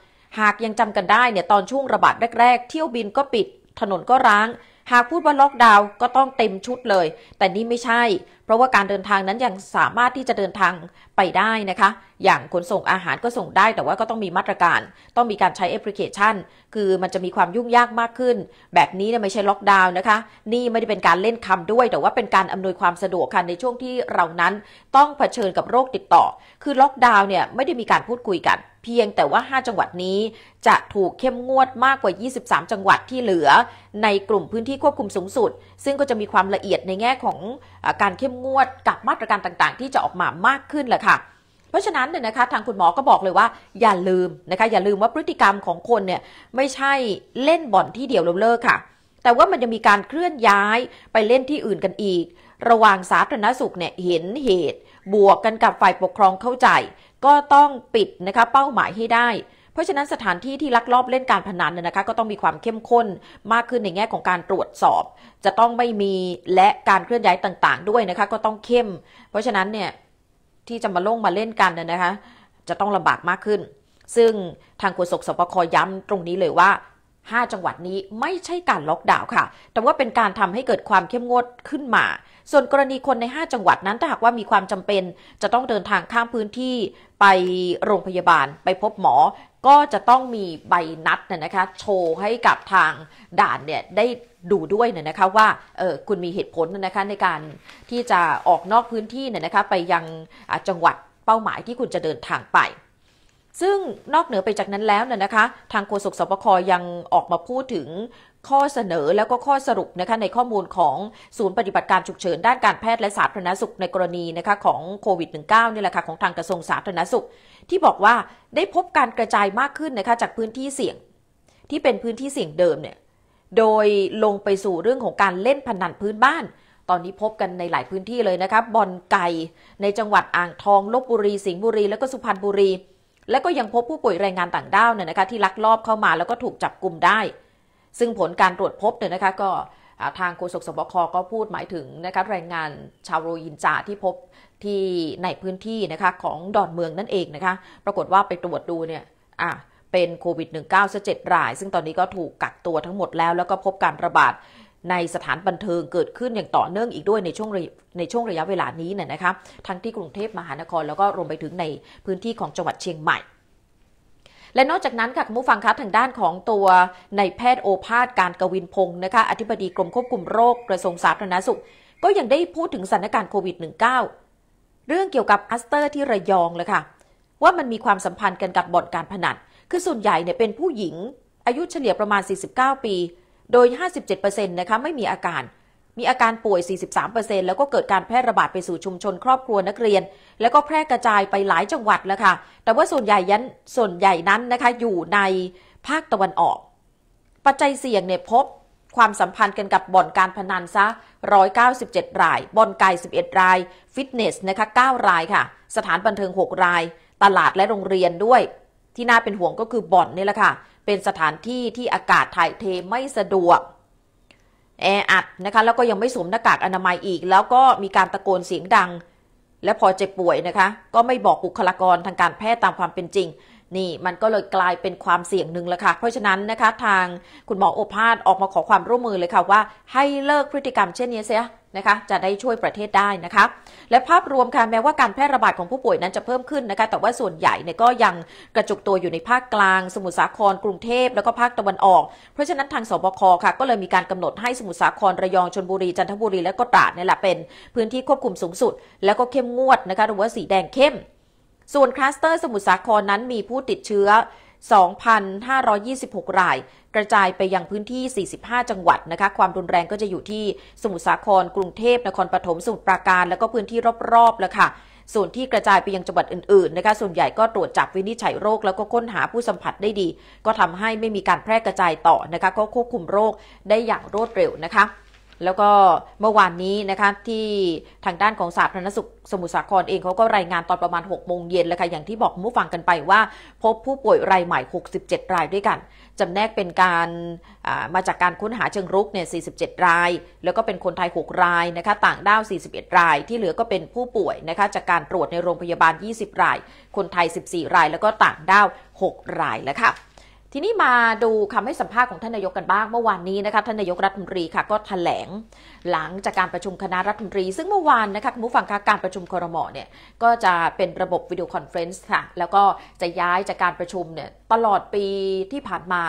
หากยังจำกันได้เนี่ยตอนช่วงระบาดแรก ๆ เที่ยวบินก็ปิดถนนก็ร้างหากพูดว่าล็อกดาวน์ก็ต้องเต็มชุดเลย แต่นี่ไม่ใช่ เพราะว่าการเดินทางนั้นยังสามารถที่จะเดินทางไปได้นะคะ อย่างขนส่งอาหารก็ส่งได้ แต่ว่าก็ต้องมีมาตรการ ต้องมีการใช้แอปพลิเคชัน คือมันจะมีความยุ่งยากมากขึ้น แบบนี้เนี่ยไม่ใช่ล็อกดาวน์นะคะ นี่ไม่ได้เป็นการเล่นคำด้วย แต่ว่าเป็นการอำนวยความสะดวกค่ะในช่วงที่เรานั้นต้องเผชิญกับโรคติดต่อ คือล็อกดาวน์เนี่ยไม่ได้มีการพูดคุยกันเพียงแต่ว่า 5 จังหวัดนี้จะถูกเข้มงวดมากกว่า 23 จังหวัดที่เหลือ ในกลุ่มพื้นที่ควบคุมสูงสุด ซึ่งก็จะมีความละเอียดในแง่ของการเข้มงวดกับมาตรการต่างๆที่จะออกมามากขึ้นแหละค่ะ เพราะฉะนั้นเนี่ยนะคะ ทางคุณหมอก็บอกเลยว่า อย่าลืมนะคะ อย่าลืมว่าพฤติกรรมของคนเนี่ยไม่ใช่เล่นบ่อนที่เดียวเลิกค่ะ แต่ว่ามันจะมีการเคลื่อนย้ายไปเล่นที่อื่นกันอีก ระหว่างสาธารณสุขเนี่ยเห็นเหตุบวกกันกับฝ่ายปกครองเข้าใจก็ต้องปิดนะคะเป้าหมายให้ได้ เพราะฉะนั้นสถานที่ที่ลักลอบเล่นการพนันเนี่ยนะคะก็ต้องมีความเข้มข้นมากขึ้นในแง่ของการตรวจสอบ จะต้องไม่มีและการเคลื่อนย้ายต่างๆด้วยนะคะก็ต้องเข้ม เพราะฉะนั้นเนี่ยที่จะมาลงมาเล่นกันเนี่ยนะคะจะต้องลำบากมากขึ้น ซึ่งทางโฆษกสปคย้ำตรงนี้เลยว่า 5 จังหวัดนี้ไม่ใช่การล็อกดาวน์ค่ะ แต่ว่าเป็นการทำให้เกิดความเข้มงวดขึ้นมาส่วนกรณีคนใน 5 จังหวัดนั้นถ้าหากว่ามีความจำเป็นจะต้องเดินทางข้ามพื้นที่ไปโรงพยาบาลไปพบหมอก็จะต้องมีใบนัดเนี่ยนะคะโชว์ให้กับทางด่านเนี่ยได้ดูด้วยเนี่ยนะคะว่าเออคุณมีเหตุผลนะคะในการที่จะออกนอกพื้นที่เนี่ยนะคะไปยังจังหวัดเป้าหมายที่คุณจะเดินทางไป ซึ่งนอกเหนือไปจากนั้นแล้วเนี่ยนะคะทางโฆษกสบคยังออกมาพูดถึงข้อเสนอแล้วก็ข้อสรุปนะคะในข้อมูลของศูนย์ปฏิบัติการฉุกเฉินด้านการแพทย์และสาธารณสุขในกรณีนะคะของโควิด -19 นี่แหละค่ะของทางกระทรวงสาธารณสุข ที่บอกว่าได้พบการกระจายมากขึ้นนะคะจากพื้นที่เสี่ยงที่เป็นพื้นที่เสี่ยงเดิมเนี่ยโดยลงไปสู่เรื่องของการเล่นพนันพื้นบ้าน ตอนนี้พบกันในหลายพื้นที่เลยนะคะบอนไก่ ในจังหวัดอ่างทองลบบุรีสิงห์บุรี แล้วก็สุพรรณบุรี และก็ยังพบผู้ป่วยแรงงานต่างด้าวเนี่ยนะคะที่ลักลอบเข้ามาแล้วก็ถูกจับกลุ่มได้ซึ่งผลการตรวจพบเนี่ยนะคะก็ทางโฆษกสบคก็พูดหมายถึงนะคะแรงงานชาวโรฮิงญาที่พบที่ในพื้นที่นะคะของดอนเมืองนั่นเองนะคะ ปรากฏว่าไปตรวจดูเนี่ยอ่ะเป็นโควิด -19 ึ่ราย ซึ่งตอนนี้ก็ถูกกักตัวทั้งหมดแล้ว แล้วก็พบการระบาดในสถานบันเทิงเกิดขึ้นอย่างต่อเนื่องอีกด้วยในช่วงในช่วงระยะเวลานี้เนี่ยนะคะทั้งที่กรุงเทพมหานครแล้วก็รวมไปถึงในพื้นที่ของจังหวัดเชียงใหม่และนอกจากนั้นค่ะคุณผู้ฟังคะทางด้านของตัวในแพทย์โอภาส การกวินพงศ์นะคะอธิบดีกรมควบคุมโรค กระทรวงสาธารณสุขก็ยังได้พูดถึงสถานการณ์โควิด -19 เรื่องเกี่ยวกับอัสเตอร์ที่ระยองเลยค่ะว่ามันมีความสัมพันธ์กันกับบ่อนการพนันคือส่วนใหญ่เนี่ยเป็นผู้หญิง อายุเฉลี่ยประมาณ 49 ปี โดย 57%นะคะไม่มีอาการมีอาการป่วย 43%แล้วก็เกิดการแพร่ระบาดไปสู่ชุมชนครอบครัวนักเรียน แล้วก็แพร่กระจายไปหลายจังหวัดแล้วค่ะ แต่ว่าส่วนใหญ่ยันส่วนใหญ่นั้นนะคะ อยู่ในภาคตะวันออก ปัจจัยเสี่ยงเนี่ยพบความสัมพันธ์กันกับบ่อนการพนันซะ 197 ราย บ่อนไก่11 รายฟิตเนสนะคะ9รายค่ะ สถานบันเทิง 6 ราย ตลาดและโรงเรียนด้วย ที่น่าเป็นห่วงก็คือบ่อนนี่แหละค่ะ เป็นสถานที่ที่อากาศถ่ายเทไม่สะดวกแออัดนะคะแล้วก็ยังไม่สวมหน้ากากอนามัยอีก แล้วก็มีการตะโกนเสียงดัง และพอเจ็บป่วยนะคะ ก็ไม่บอกบุคลากรทางการแพทย์ตามความเป็นจริงนี่มันก็เลยกลายเป็นความเสี่ยงหนึ่งแล้วค่ะ เพราะฉะนั้นนะคะทางคุณหมอโอภาส ออกมาขอความร่วมมือเลยค่ะ ว่าให้เลิกพฤติกรรมเช่นนี้เสียนะคะจะได้ช่วยประเทศได้นะคะ และภาพรวมค่ะแม้ว่าการแพร่ระบาดของผู้ป่วยนั้นจะเพิ่มขึ้นนะคะแต่ว่าส่วนใหญ่เนี่ยก็ยังกระจุกตัวอยู่ในภาคกลาง สมุทรสาครกรุงเทพแล้วก็ภาคตะวันออก เพราะฉะนั้นทางสบคค่ะก็เลยมีการกำหนดให้สมุทรสาครระยองชนบุรีจันทบุรีและก็ตราดเนี่ยแหละเป็น พื้นที่ควบคุมสูงสุด แล้วก็เข้มงวดนะคะหรือว่าสีแดงเข้มส่วนคลัสเตอร์สมุทรสาครนั้นมีผู้ติดเชื้อ 2,526ราย กระจายไปยังพื้นที่ 45 จังหวัดนะคะ ความรุนแรงก็จะอยู่ที่สมุทรสาครกรุงเทพนครปฐมสมุทรปราการ แล้วก็พื้นที่รอบๆแล้วค่ะ ส่วนที่กระจายไปยังจังหวัดอื่นๆนะคะส่วนใหญ่ก็ตรวจจับวินิจฉัยโรคแล้วก็ค้นหาผู้สัมผัสได้ดี ก็ทำให้ไม่มีการแพร่กระจายต่อนะคะ ก็ควบคุมโรคได้อย่างรวดเร็วนะคะแล้วก็เมื่อวานนี้นะคะที่ทางด้านของสาธารณสุขสมุทรสาครเองเขาก็รายงานตอนประมาณ6โมงเย็นแล้วค่ะอย่างที่บอกผู้ฟังกันไปว่า พบผู้ป่วยรายใหม่ 67 รายด้วยกันจำแนกเป็นการมาจากการค้นหาเชิงรุกเนี่ย47 ราย แล้วก็เป็นคนไทย 6 รายนะคะต่างด้าว 41 ราย ที่เหลือก็เป็นผู้ป่วยนะคะจากการตรวจในโรงพยาบาล 20 ราย คนไทย 14 ราย แล้วก็ต่างด้าว6รายแล้วค่ะทีนี้มาดูคำให้สัมภาษณ์ของท่านนายกกันบ้างเมื่อวานนี้นะคะท่านนายกรัฐมนตรีค่ะก็แถลงหลังจากการประชุมคณะรัฐมนตรี ซึ่งเมื่อวานนะคะคุณผู้ฟังคะการประชุมครมเนี่ยก็จะเป็นระบบวิดีโอคอนเฟรนซ์ค่ะแล้วก็จะย้ายจากการประชุมเนี่ยตลอดปีที่ผ่านมา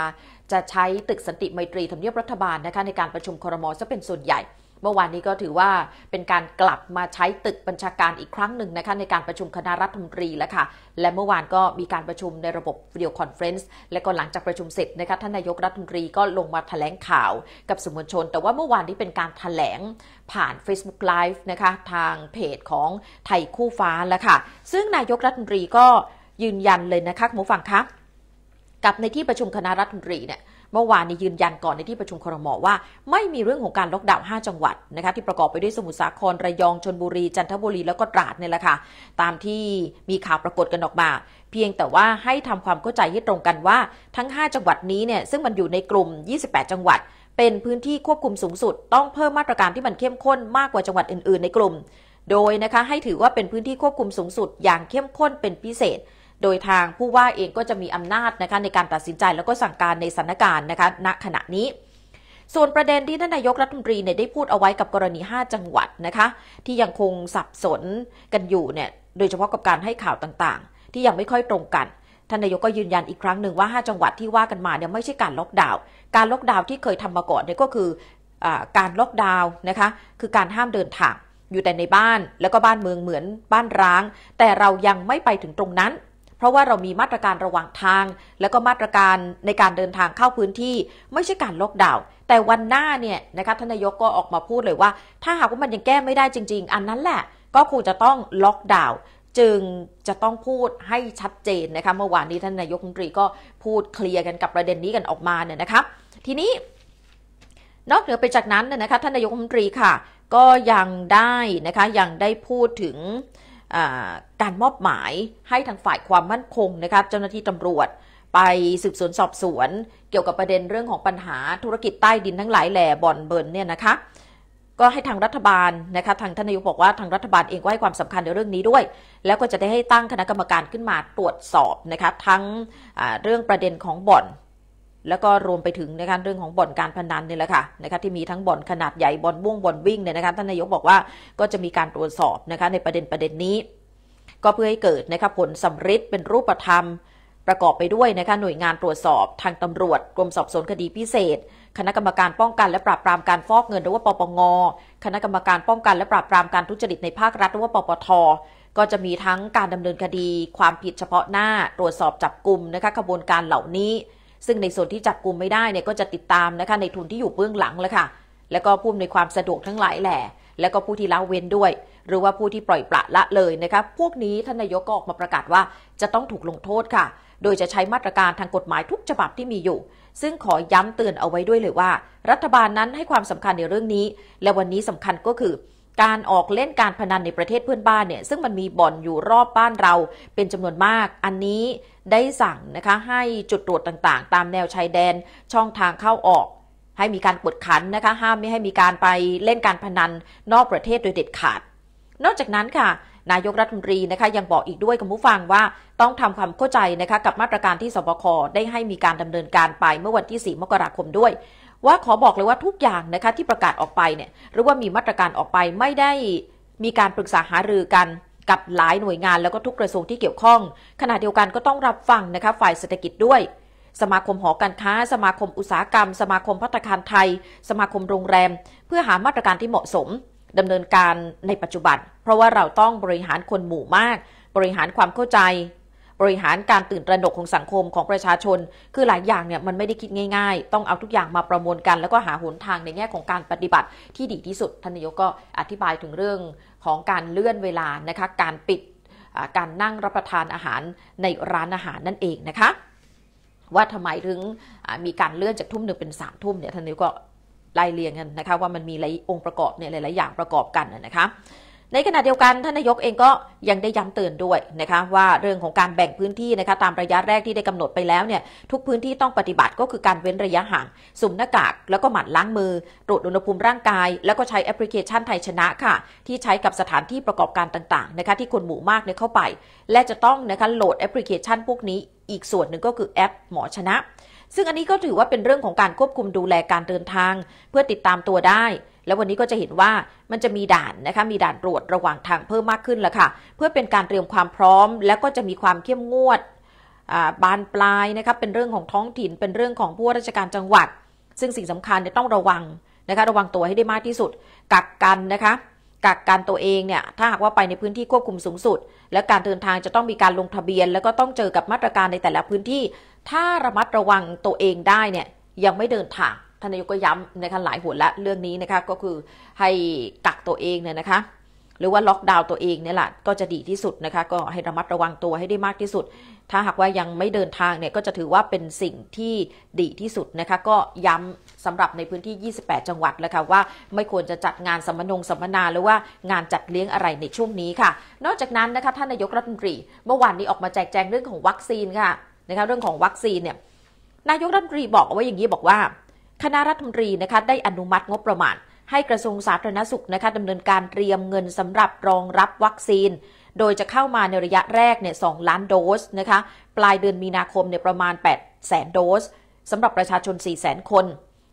จะใช้ตึกสันติมัยตรีทำเนียบรัฐบาลนะคะในการประชุมครมจะเป็นส่วนใหญ่เมื่อวานนี้ก็ถือว่าเป็นการกลับมาใช้ตึกบัญชาการอีกครั้งหนึ่งนะคะในการประชุมคณะรัฐมนตรีแล้วค่ะ และเมื่อวานก็มีการประชุมในระบบวิดีโอคอนเฟรนซ์ และก็หลังจากประชุมเสร็จนะคะท่านนายกรัฐมนตรีก็ลงมาแถลงข่าวกับสื่อมวลชน แต่ว่าเมื่อวานนี้เป็นการแถลงผ่าน Facebook Live นะคะทางเพจของไทยคู่ฟ้าแล้วค่ะ ซึ่งนายกรัฐมนตรีก็ยืนยันเลยนะคะคุณผู้ฟังคะกับในที่ประชุมคณะรัฐมนตรีเนี่ยเมื่อวานนี้ยืนยันก่อนในที่ประชุมครมว่า ไม่มีเรื่องของการล็อกดาวน์5จังหวัดนะคะที่ประกอบไปด้วยสมุทรสาครระยองชนบุรี จันทบุรี แล้วก็ตราดเนี่ยแหละค่ะตามที่มีข่าวปรากฏกันออกมา เพียงแต่ว่าให้ทำความเข้าใจให้ตรงกันว่าทั้ง 5 จังหวัดนี้เนี่ยซึ่งมันอยู่ในกลุ่ม 28 จังหวัด เป็นพื้นที่ควบคุมสูงสุด ต้องเพิ่มมาตรการที่มันเข้มข้นมากกว่าจังหวัดอื่นๆ ในกลุ่ม โดยนะคะให้ถือว่าเป็นพื้นที่ควบคุมสูงสุดอย่างเข้มข้นเป็นพิเศษโดยทางผู้ว่าเองก็จะมีอำนาจนะคะในการตัดสินใจแล้วก็สั่งการในสถานการณ์นะคะณขณะนี้ ส่วนประเด็นที่ท่านนายกรัฐมนตรีเนี่ยได้พูดเอาไว้กับกรณี 5 จังหวัดนะคะที่ยังคงสับสนกันอยู่เนี่ยโดยเฉพาะกับการให้ข่าวต่างๆ ที่ยังไม่ค่อยตรงกัน ท่านนายกก็ยืนยันอีกครั้งหนึ่งว่า 5 จังหวัดที่ว่ากันมาเนี่ยไม่ใช่การล็อกดาวน์ การล็อกดาวน์ที่เคยทำมาก่อนเนี่ยก็คืออการล็อกดาวน์นะคะคือการห้ามเดินทางอยู่แต่ในบ้านแล้วก็บ้านเมืองเหมือนบ้านร้าง แต่เรายังไม่ไปถึงตรงนั้นเพราะว่าเรามีมาตรการระหว่างทางแล้วก็มาตรการในการเดินทางเข้าพื้นที่ไม่ใช่การล็อกดาวน์แต่วันหน้าเนี่ยนะคะทนายกก็ออกมาพูดเลยว่า ถ้าหากว่ามันยังแก้ไม่ได้จริง ๆ อันนั้นแหละก็คงจะต้องล็อกดาวน์จึงจะต้องพูดให้ชัดเจนนะคะเมื่อวานนี้ท่านนายกรัฐมนตรีก็พูดเคลียร์กันกับประเด็นนี้กันออกมาเนี่ยนะคะ ทีนี้นอกเหนือไปจากนั้นนะคะท่านนายกรัฐมนตรีค่ะก็ยังได้นะคะยังได้พูดถึงการมอบหมายให้ทางฝ่ายความมั่นคงนะครับเจ้าหน้าที่ตำรวจไปสืบสวนสอบสวนเกี่ยวกับประเด็นเรื่องของปัญหาธุรกิจใต้ดินทั้งหลายแหล่บ่อนเบิร์นเนี่ยนะคะก็ให้ทางรัฐบาลนะคะทางท่านายกบอกว่าทางรัฐบาลเองก็ให้ความสำคัญในเรื่องนี้ด้วย แล้วก็จะได้ให้ตั้งคณะกรรมการขึ้นมาตรวจสอบนะคะทั้งเรื่องประเด็นของบ่อนแล้วก็รวมไปถึงนการเรื่องของบ่อนการพนันเนี่ยแหละค่ะนะคะที่มีทั้งบ่อนขนาดใหญ่บ่อนบุ้งบ่อนวิ่งเนี่ยนะคะท่านนายกบอกว่า ก็จะมีการตรวจสอบนะคะในประเด็นประเด็นนี้ ก็เพื่อให้เกิดนะคะผลสำริดเป็นรูปธรรมประกอบไปด้วยนะคะ หน่วยงานตรวจสอบทางตำรวจกรมสอบสวนคดีพิเศษ คณะกรรมการป้องกัน และปราบปรามการฟอกเงินหรือว่าปปงคณะกรรมการป้อง กันและปราบปรามการทุจริตในภาครัฐหรือว่าปปทก็จะมีทั้งการดำเนินคดี ความผิดเฉพาะหน้า ตรวจสอบจับกลุ่มนะคะขบวนการเหล่านี้ซึ่งในส่วนที่จับกลุ่มไม่ได้เนี่ยก็จะติดตามนะคะ ในทุนที่อยู่เบื้องหลังแล้วค่ะแล้วก็ผู้อำนวยความสะดวกทั้งหลายแหล่แล้วก็ผู้ที่ละเว้นด้วย หรือว่าผู้ที่ปล่อยปละละเลยนะคะ พวกนี้ท่านนายกก็ออกมาประกาศว่าจะต้องถูกลงโทษค่ะ โดยจะใช้มาตรการทางกฎหมายทุกฉบับที่มีอยู่ ซึ่งขอย้ำเตือนเอาไว้ด้วยเลยว่ารัฐบาลนั้นให้ความสำคัญในเรื่องนี้ และวันนี้สำคัญก็คือการออกเล่นการพนันในประเทศเพื่อนบ้านเนี่ยซึ่งมันมีบ่อนอยู่รอบบ้านเราเป็นจำนวนมาก อันนี้ได้สั่งนะคะให้จุดตรวจต่างๆ ตามแนวชายแดนช่องทางเข้าออก ให้มีการกดขันนะคะห้ามไม่ให้มีการไปเล่นการพนันนอกประเทศโดยเด็ดขาด นอกจากนั้นค่ะ นายกรัฐมนตรีนะคะยังบอกอีกด้วยกับผู้ฟังว่าต้องทำความเข้าใจนะคะกับมาตรการที่สบคได้ให้มีการดำเนินการไปเมื่อวันที่4มกราคมด้วยว่า ขอบอกเลยว่าทุกอย่างนะคะที่ประกาศออกไปเนี่ยหรือว่ามีมาตรการออกไปไม่ได้มีการปรึกษาหารือกัน กับหลายหน่วยงาน แล้วก็ทุกกระทรวงที่เกี่ยวข้องขณะเดียวกันก็ต้องรับฟังนะคะฝ่ายเศรษฐกิจด้วย สมาคมหอการค้า สมาคม อุตสาหกรรม สมาคมพัฒนารไทย สมาคมโรงแรม เพื่อหามาตรการที่เหมาะสมดำเนินการในปัจจุบัน เพราะว่าเราต้องบริหารคนหมู่มาก บริหารความเข้าใจบริหารการตื่นตระหนกของสังคมของประชาชน คือหลายอย่างเนี่ยมันไม่ได้คิดง่ายๆ ต้องเอาทุกอย่างมาประมวลกัน แล้วก็หาหนทางในแง่ของการปฏิบัติที่ดีที่สุดทนายกก็อธิบายถึงเรื่องของการเลื่อนเวลานะคะการปิดการนั่งรับประทานอาหารในร้านอาหารนั่นเองนะคะว่าทำไมถึงมีการเลื่อนจากทุ่มหนึ่งเป็นสามทุ่มเนี่ยทนายก็ไล่เรียงกันนะคะว่ามันมีหลายองค์ประกอบเนี่ยหลายๆอย่างประกอบกันนะคะในขณะเดียวกันท่านนายกเองก็ยังได้ย้ำเตือนด้วยนะคะว่าเรื่องของการแบ่งพื้นที่นะคะตามระยะแรกที่ได้กำหนดไปแล้วเนี่ยทุกพื้นที่ต้องปฏิบัติก็คือการเว้นระยะห่างสุมหน้ากากแล้วก็หมั่นล้างมือตรวจอุณหภูมิร่างกาย แล้วก็ใช้แอปพลิเคชันไทยชนะค่ะ ที่ใช้กับสถานที่ประกอบการต่างๆนะคะที่คนหมู่มากเนี่ยเข้าไป และจะต้องนะคะโหลดแอปพลิเคชันพวกนี้ อีกส่วนหนึ่งก็คือแอป หมอชนะ ซึ่งอันนี้ก็ถือว่าเป็นเรื่องของการควบคุมดูแลการเดินทาง เพื่อติดตามตัวได้แล้ววันนี้ก็จะเห็นว่ามันจะมีด่านนะคะมีด่านตรวจระหว่างทางเพิ่มมากขึ้นแล้วค่ะ เพื่อเป็นการเตรียมความพร้อม แล้วก็จะมีความเข้มงวดบานปลายนะคะเป็นเรื่องของท้องถิ่นเป็นเรื่องของผู้ราชการจังหวัด ซึ่งสิ่งสำคัญเนี่ยต้องระวังนะคะระวังตัวให้ได้มากที่สุด กักกันนะคะกักกันตัวเองเนี่ยถ้าหากว่าไปในพื้นที่ควบคุมสูงสุด และการเดินทางจะต้องมีการลงทะเบียน แล้วก็ต้องเจอกับมาตรการในแต่ละพื้นที่ ถ้าระมัดระวังตัวเองได้เนี่ยยังไม่เดินทางท่านนายกก็ย้ำนะคะหลายหัวละเรื่องนี้นะคะก็คือให้กักตัวเองเนี่ยนะคะหรือว่าล็อกดาวน์ตัวเองเนี่ยแหละก็จะดีที่สุดนะคะก็ให้ระมัดระวังตัวให้ได้มากที่สุด ถ้าหากว่ายังไม่เดินทางเนี่ยก็จะถือว่าเป็นสิ่งที่ดีที่สุดนะคะก็ย้ำสำหรับในพื้นที่ 28 จังหวัดแล้วค่ะว่าไม่ควรจะจัดงานสัมมนงสัมมนาหรือว่างานจัดเลี้ยงอะไรในช่วงนี้ค่ะ นอกจากนั้นนะคะท่านนายกรัฐมนตรี เมื่อวานนี้ออกมาแจกแจงเรื่องของวัคซีนค่ะนะคะเรื่องของวัคซีนเนี่ยนายกรัฐมนตรีบอกเอาไว้อย่างนี้บอกว่าคณะรัฐมนตรีนะคะได้อนุมัติงบประมาณ ให้กระทรวงสาธารณสุขนะคะดำเนินการเตรียมเงินสำหรับรองรับวัคซีน โดยจะเข้ามาในระยะแรกเนี่ยสล้านโดสนะคะ ปลายเดือนมีนาคมเนี่ยประมาณ 8 0 0แสนโดสสำหรับประชาชน 4 0 0แสนคน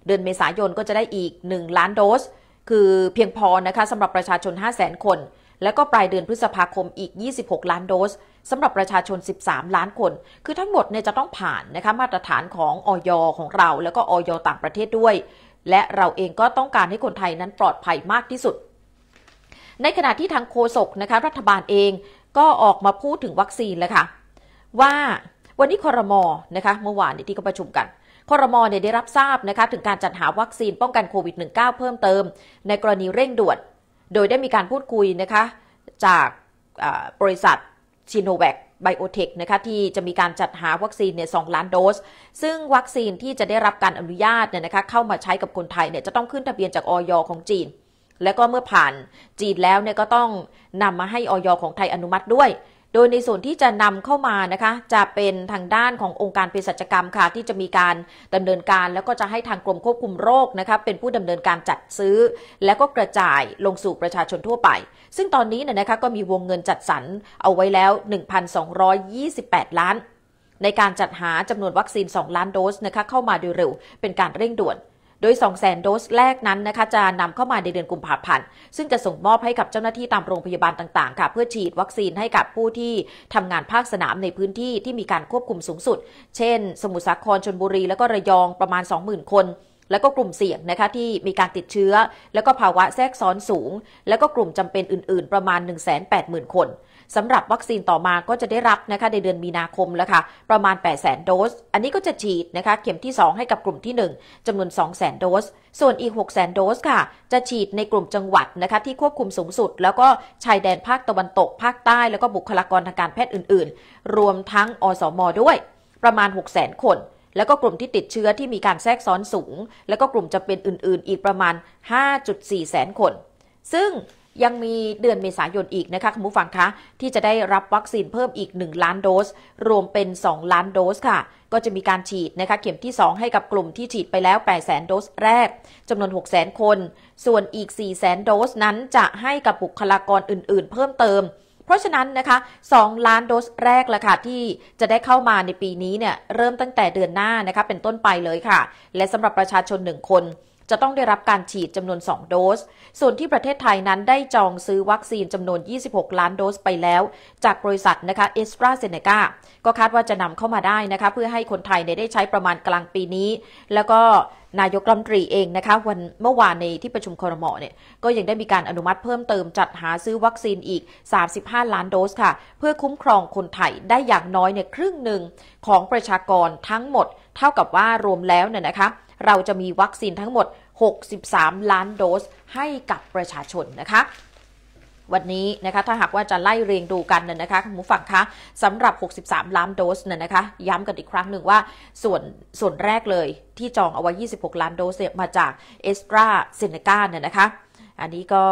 เดือนเมษายนก็จะได้อีก 1 ล้านโดส คือเพียงพอนะคะสำหรับประชาชน 5 0 0แสนคนและก็ปลายเดือนพฤษภาคมอีก 26 ล้านโดสสำหรับประชาชน 13 ล้านคน คือทั้งหมดเนี่ยจะต้องผ่านนะคะมาตรฐานของออยของเราแล้วก็ออยต่างประเทศด้วย และเราเองก็ต้องการให้คนไทยนั้นปลอดภัยมากที่สุด ในขณะที่ทางโฆษกนะคะรัฐบาลเองก็ออกมาพูดถึงวัคซีนเลยค่ะว่าวันนี้คอรมอนะคะ เมื่อวานที่ก็ประชุมกันคอรมอเนี่ยได้รับทราบนะคะถึงการจัดหาวัคซีนป้องกันโควิด -19 เพิ่มเติม ในกรณีเร่งด่วนโดยได้มีการพูดคุยนะคะจากบริษัทชิโนแวกไบโอเทคนะคะที่จะมีการจัดหาวัคซีนเนี่ยสล้านโดส ซึ่งวัคซีนที่จะได้รับการอนุญาตเนี่ยนะคะเข้ามาใช้กับคนไทยเนี่ยจะต้องขึ้นทะเบียนจากออยของจีน และก็เมื่อผ่านจีนแล้วเนี่ยก็ต้องนำมาให้ออยของไทยอนุมัติด้วยโดยในส่วนที่จะนำเข้ามานะคะจะเป็นทางด้านขององค์การเภสัชกรรมค่ะที่จะมีการดำเนินการ แล้วก็จะให้ทางกรมควบคุมโรคนะคะเป็นผู้ดำเนินการจัดซื้อ แล้วก็กระจายลงสู่ประชาชนทั่วไป ซึ่งตอนนี้นนะคะก็มีวงเงินจัดสรรเอาไว้แล้ว 1,228 ล้าน ในการจัดหาจำนวนวัคซีน 2ล้านโดสนะคะเข้ามาโดยเร็วเป็นการเร่งด่วนโดย200,000โดสแรกนั้น นะคะจะนำเข้ามาในเดือนกุมภาพันธ์ซึ่งจะส่งมอบให้กับเจ้าหน้าที่ตามโรงพยาบาลต่างๆค่ะเพื่อฉีดวัคซีนให้กับผู้ที่ทำงานภาคสนามในพื้นที่ ที่มีการควบคุมสูงสุด เช่น สมุทรสาครชนบุรีและก็ระยองประมาณ 20,000 คนแล้วก็กลุ่มเสี่ยงนะคะที่มีการติดเชื้อแล้วก็ภาวะแทรกซ้อนสูงแล้วก็กลุ่มจำเป็นอื่นๆ ประมาณ 180,000 คนสำหรับวัคซีนต่อมาก็จะได้รับนะคะในเดือนมีนาคมแล้วค่ะประมาณ8 0 0 0 0 โดส อันนี้ก็จะฉีดนะคะเข็มที่ 2 ให้กับกลุ่มที่ 1 จำนวน 2 0 0 0 0 0 โดส ส่วนอีก6 0 0 0 0 โดสค่ะ จะฉีดในกลุ่มจังหวัดนะคะที่ควบคุมสูงสุด แล้วก็ชายแดนภาคตะวันตกภาคใต้แล้วก็บุคลากรทางการแพทย์อื่น ๆ รวมทั้งอสมด้วย ประมาณ 6 0 0 0 0 0 คนแล้วก็กลุ่มที่ติดเชื้อที่มีการแทรกซ้อนสูง แล้วก็กลุ่มจะเป็นอื่น ๆ อีกประมาณ 5.4 แสนคน ซึ่งยังมีเดือนเมษายนอีกนะคะคุณผู้ฟังคะที่จะได้รับวัคซีนเพิ่มอีก 1 ล้านโดส รวมเป็น 2 ล้านโดสค่ะ ก็จะมีการฉีดนะคะเข็มที่ 2 ให้กับกลุ่มที่ฉีดไปแล้ว8 0 0 0 0โดสแรกจำนวน6 0 0 0 0คน ส่วนอีก4 0 0 0 0 0โดสนั้นจะให้กับบุคลากรอื่นๆเพิ่มเติมเพราะฉะนั้นนะคะ 2 ล้านโดสแรกละค่ะ ที่จะได้เข้ามาในปีนี้เนี่ยเริ่มตั้งแต่เดือนหน้านะคะเป็นต้นไปเลยค่ะ และสำหรับประชาชน 1 คนจะต้องได้รับการฉีดจำนวน 2 โดส ส่วนที่ประเทศไทยนั้นได้จองซื้อวัคซีนจำนวน 26 ล้านโดสไปแล้ว จากบริษัทนะคะเอสตราเซเนกาก็คาดว่าจะนำเข้ามาได้นะคะเพื่อให้คนไทยนได้ใช้ประมาณกลางปีนี้ แล้วก็นายกรัฐมนตรีเองนะคะ วันเมื่อวานในที่ประชุมครมเนี่ยก็ยังได้มีการอนุมัติเพิ่มเติมจัดหาซื้อวัคซีนอีก 35 ล้านโดสค่ะ เพื่อคุ้มครองคนไทยได้อย่างน้อยเนี่ยครึ่งหนึ่งของประชากรทั้งหมด เท่ากับว่ารวมแล้วเนี่ยนะคะเราจะมีวัคซีนทั้งหมด 63 ล้านโดสให้กับประชาชนนะคะ วันนี้นะคะ ถ้าหากว่าจะไล่เรียงดูกันน่ยนะคะคุณผู้ฟังคะสำหรับ 63 ล้านโดสเนี่ยนะคะ ย้ำกันอีกครั้งหนึ่งว่า ส่วนส่วนแรกเลยที่จองเอาไว้ 26 ล้านโดสเนี่ย มาจากเอสตราเซเนกาเนี่ยนะคะ อันนี้ก็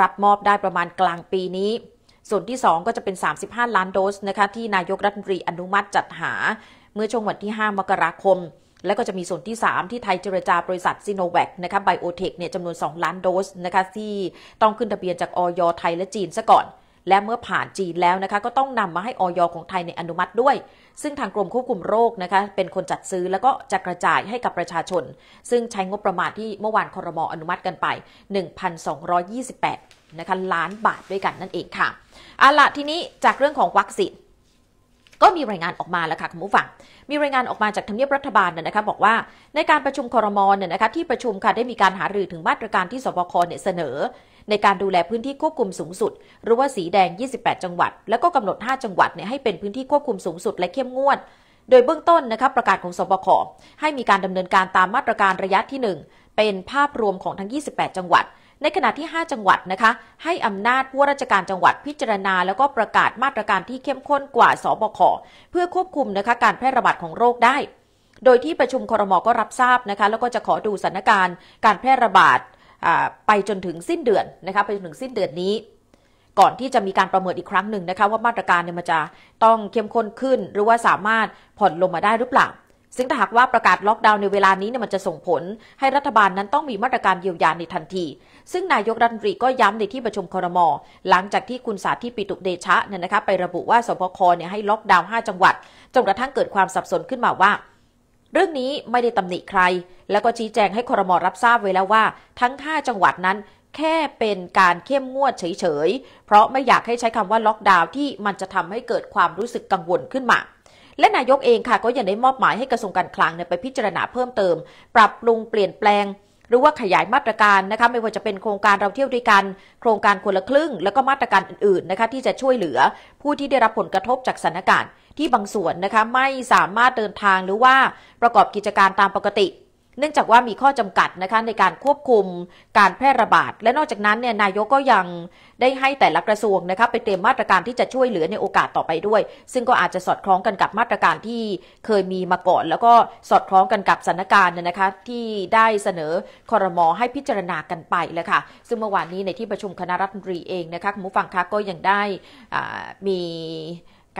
รับมอบได้ประมาณกลางปีนี้ ส่วนที่ 2 ก็จะเป็น 35 ล้านโดสนะคะ ที่นายกรัฐมนตรีอนุมัติจัดหา เมื่อช่วงวันที่ 5 มกราคมและก็จะมีส่วนที่ 3 ที่ไทยเจรจาบริษัทซีโนแวคนะคะ ไบโอเทค เนี่ยจำนวน 2 ล้านโดสนะคะที่ต้องขึ้นทะเบียนจากออยไทยและจีนซะก่อน และเมื่อผ่านจีนแล้วนะคะก็ต้องนำมาให้ออยของไทยในอนุมัติด้วย ซึ่งทางกรมควบคุมโรคนะคะเป็นคนจัดซื้อแล้วก็จะกระจายให้กับประชาชน ซึ่งใช้งบประมาณที่เมื่อวานคอรมออนุมัติกันไป 1,228นะคะล้านบาทด้วยกันนั่นเองค่ะอาละทีนี้จากเรื่องของวัคซีนก็มีรายงานออกมาแล้วค่ะคุณผู้ฟัง มีรายงานออกมาจากทำเนียบรัฐบาลเนี่ยนะคะบอกว่าในการประชุมคอรมอนเนี่ยนะคะที่ประชุมค่ะได้มีการหารือถึงมาตรการที่สบคเนี่ยเสนอ ในการดูแลพื้นที่ควบคุมสูงสุด หรือว่าสีแดง 28 จังหวัด แล้วก็กำหนด 5 จังหวัดเนี่ยให้เป็นพื้นที่ควบคุมสูงสุดและเข้มงวดโดยเบื้องต้นนะคะประกาศของสบคให้มีการดำเนินการตามมาตรการระยะที่ 1 เป็นภาพรวมของทั้ง 28 จังหวัดในขณะที่ 5 จังหวัดนะคะ ให้อำนาจผู้ราชการจังหวัดพิจารณา แล้วก็ประกาศมาตรการที่เข้มข้นกว่าสบคเพื่อควบคุมนะคะการแพร่ระบาดของโรคได้ โดยที่ประชุมครมก็รับทราบนะคะแล้วก็จะขอดูสถานการณ์ การแพร่ระบาดไปจนถึงสิ้นเดือนนะคะไปจนถึงสิ้นเดือนนี้ ก่อนที่จะมีการประเมินอีกครั้งหนึ่งนะคะว่ามาตรการเนี่ยมันจะต้องเข้มข้นขึ้น หรือว่าสามารถผ่อนลงมาได้หรือเปล่า ซึ่งถ้าหากว่าประกาศล็อกดาวน์ในเวลานี้เนี่ยมันจะส่งผล ให้รัฐบาลนั้นต้องมีมาตรการเยียวยาในทันทีซึ่งนายกรัฐมนตรีก็ย้ำในที่ประชุมครม หลังจากที่คุณสาธิตปิตุเดชะเนี่ยนะคะไประบุว่าสพคเนี่ยให้ล็อกดาวน์หจังหวัดจนกระทั่งเกิดความสับสนขึ้นมาว่า เรื่องนี้ไม่ได้ตำหนิใคร แล้วก็ชี้แจงให้ครมรับทราบไว้แล้วว่า ทั้ง 5 จังหวัดนั้นแค่เป็นการเข้มงวดเฉยๆ เพราะไม่อยากให้ใช้คำว่าล็อกดาวน์ที่มันจะทำให้เกิดความรู้สึกกังวลขึ้นมา และนายกเองค่ะก็ยังได้มอบหมายให้กระทรวงการคลังไปพิจารณาเพิ่มเติม ปรับปรุงเปลี่ยนแปลงหรือว่าขยายมาตรการนะคะไม่ว่าจะเป็นโครงการเราเที่ยวด้วยกัน โครงการคนละครึ่งแล้วก็มาตรการอื่นๆนะคะที่จะช่วยเหลือผู้ที่ได้รับผลกระทบจากสถานการณ์ที่บางส่วนนะคะไม่สามารถเดินทางหรือว่าประกอบกิจการตามปกติเนื่องจากว่ามีข้อจำกัดนะคะในการควบคุมการแพร่ระบาดและนอกจากนั้นเนี่ยนายกก็ยังได้ให้แต่ละกระทรวงนะคะไปเตรียมมาตรการที่จะช่วยเหลือในโอกาสต่อไปด้วย ซึ่งก็อาจจะสอดคล้องกันกับมาตรการที่เคยมีมาก่อน แล้วก็สอดคล้องกันกับสถานการณ์นะคะที่ได้เสนอคอรมอให้พิจารณากันไปแล้วค่ะซึ่งเมื่อวานนี้ในที่ประชุมคณะรัฐมนตรีเองนะคะคุณผู้ฟังคะก็ยังได้มี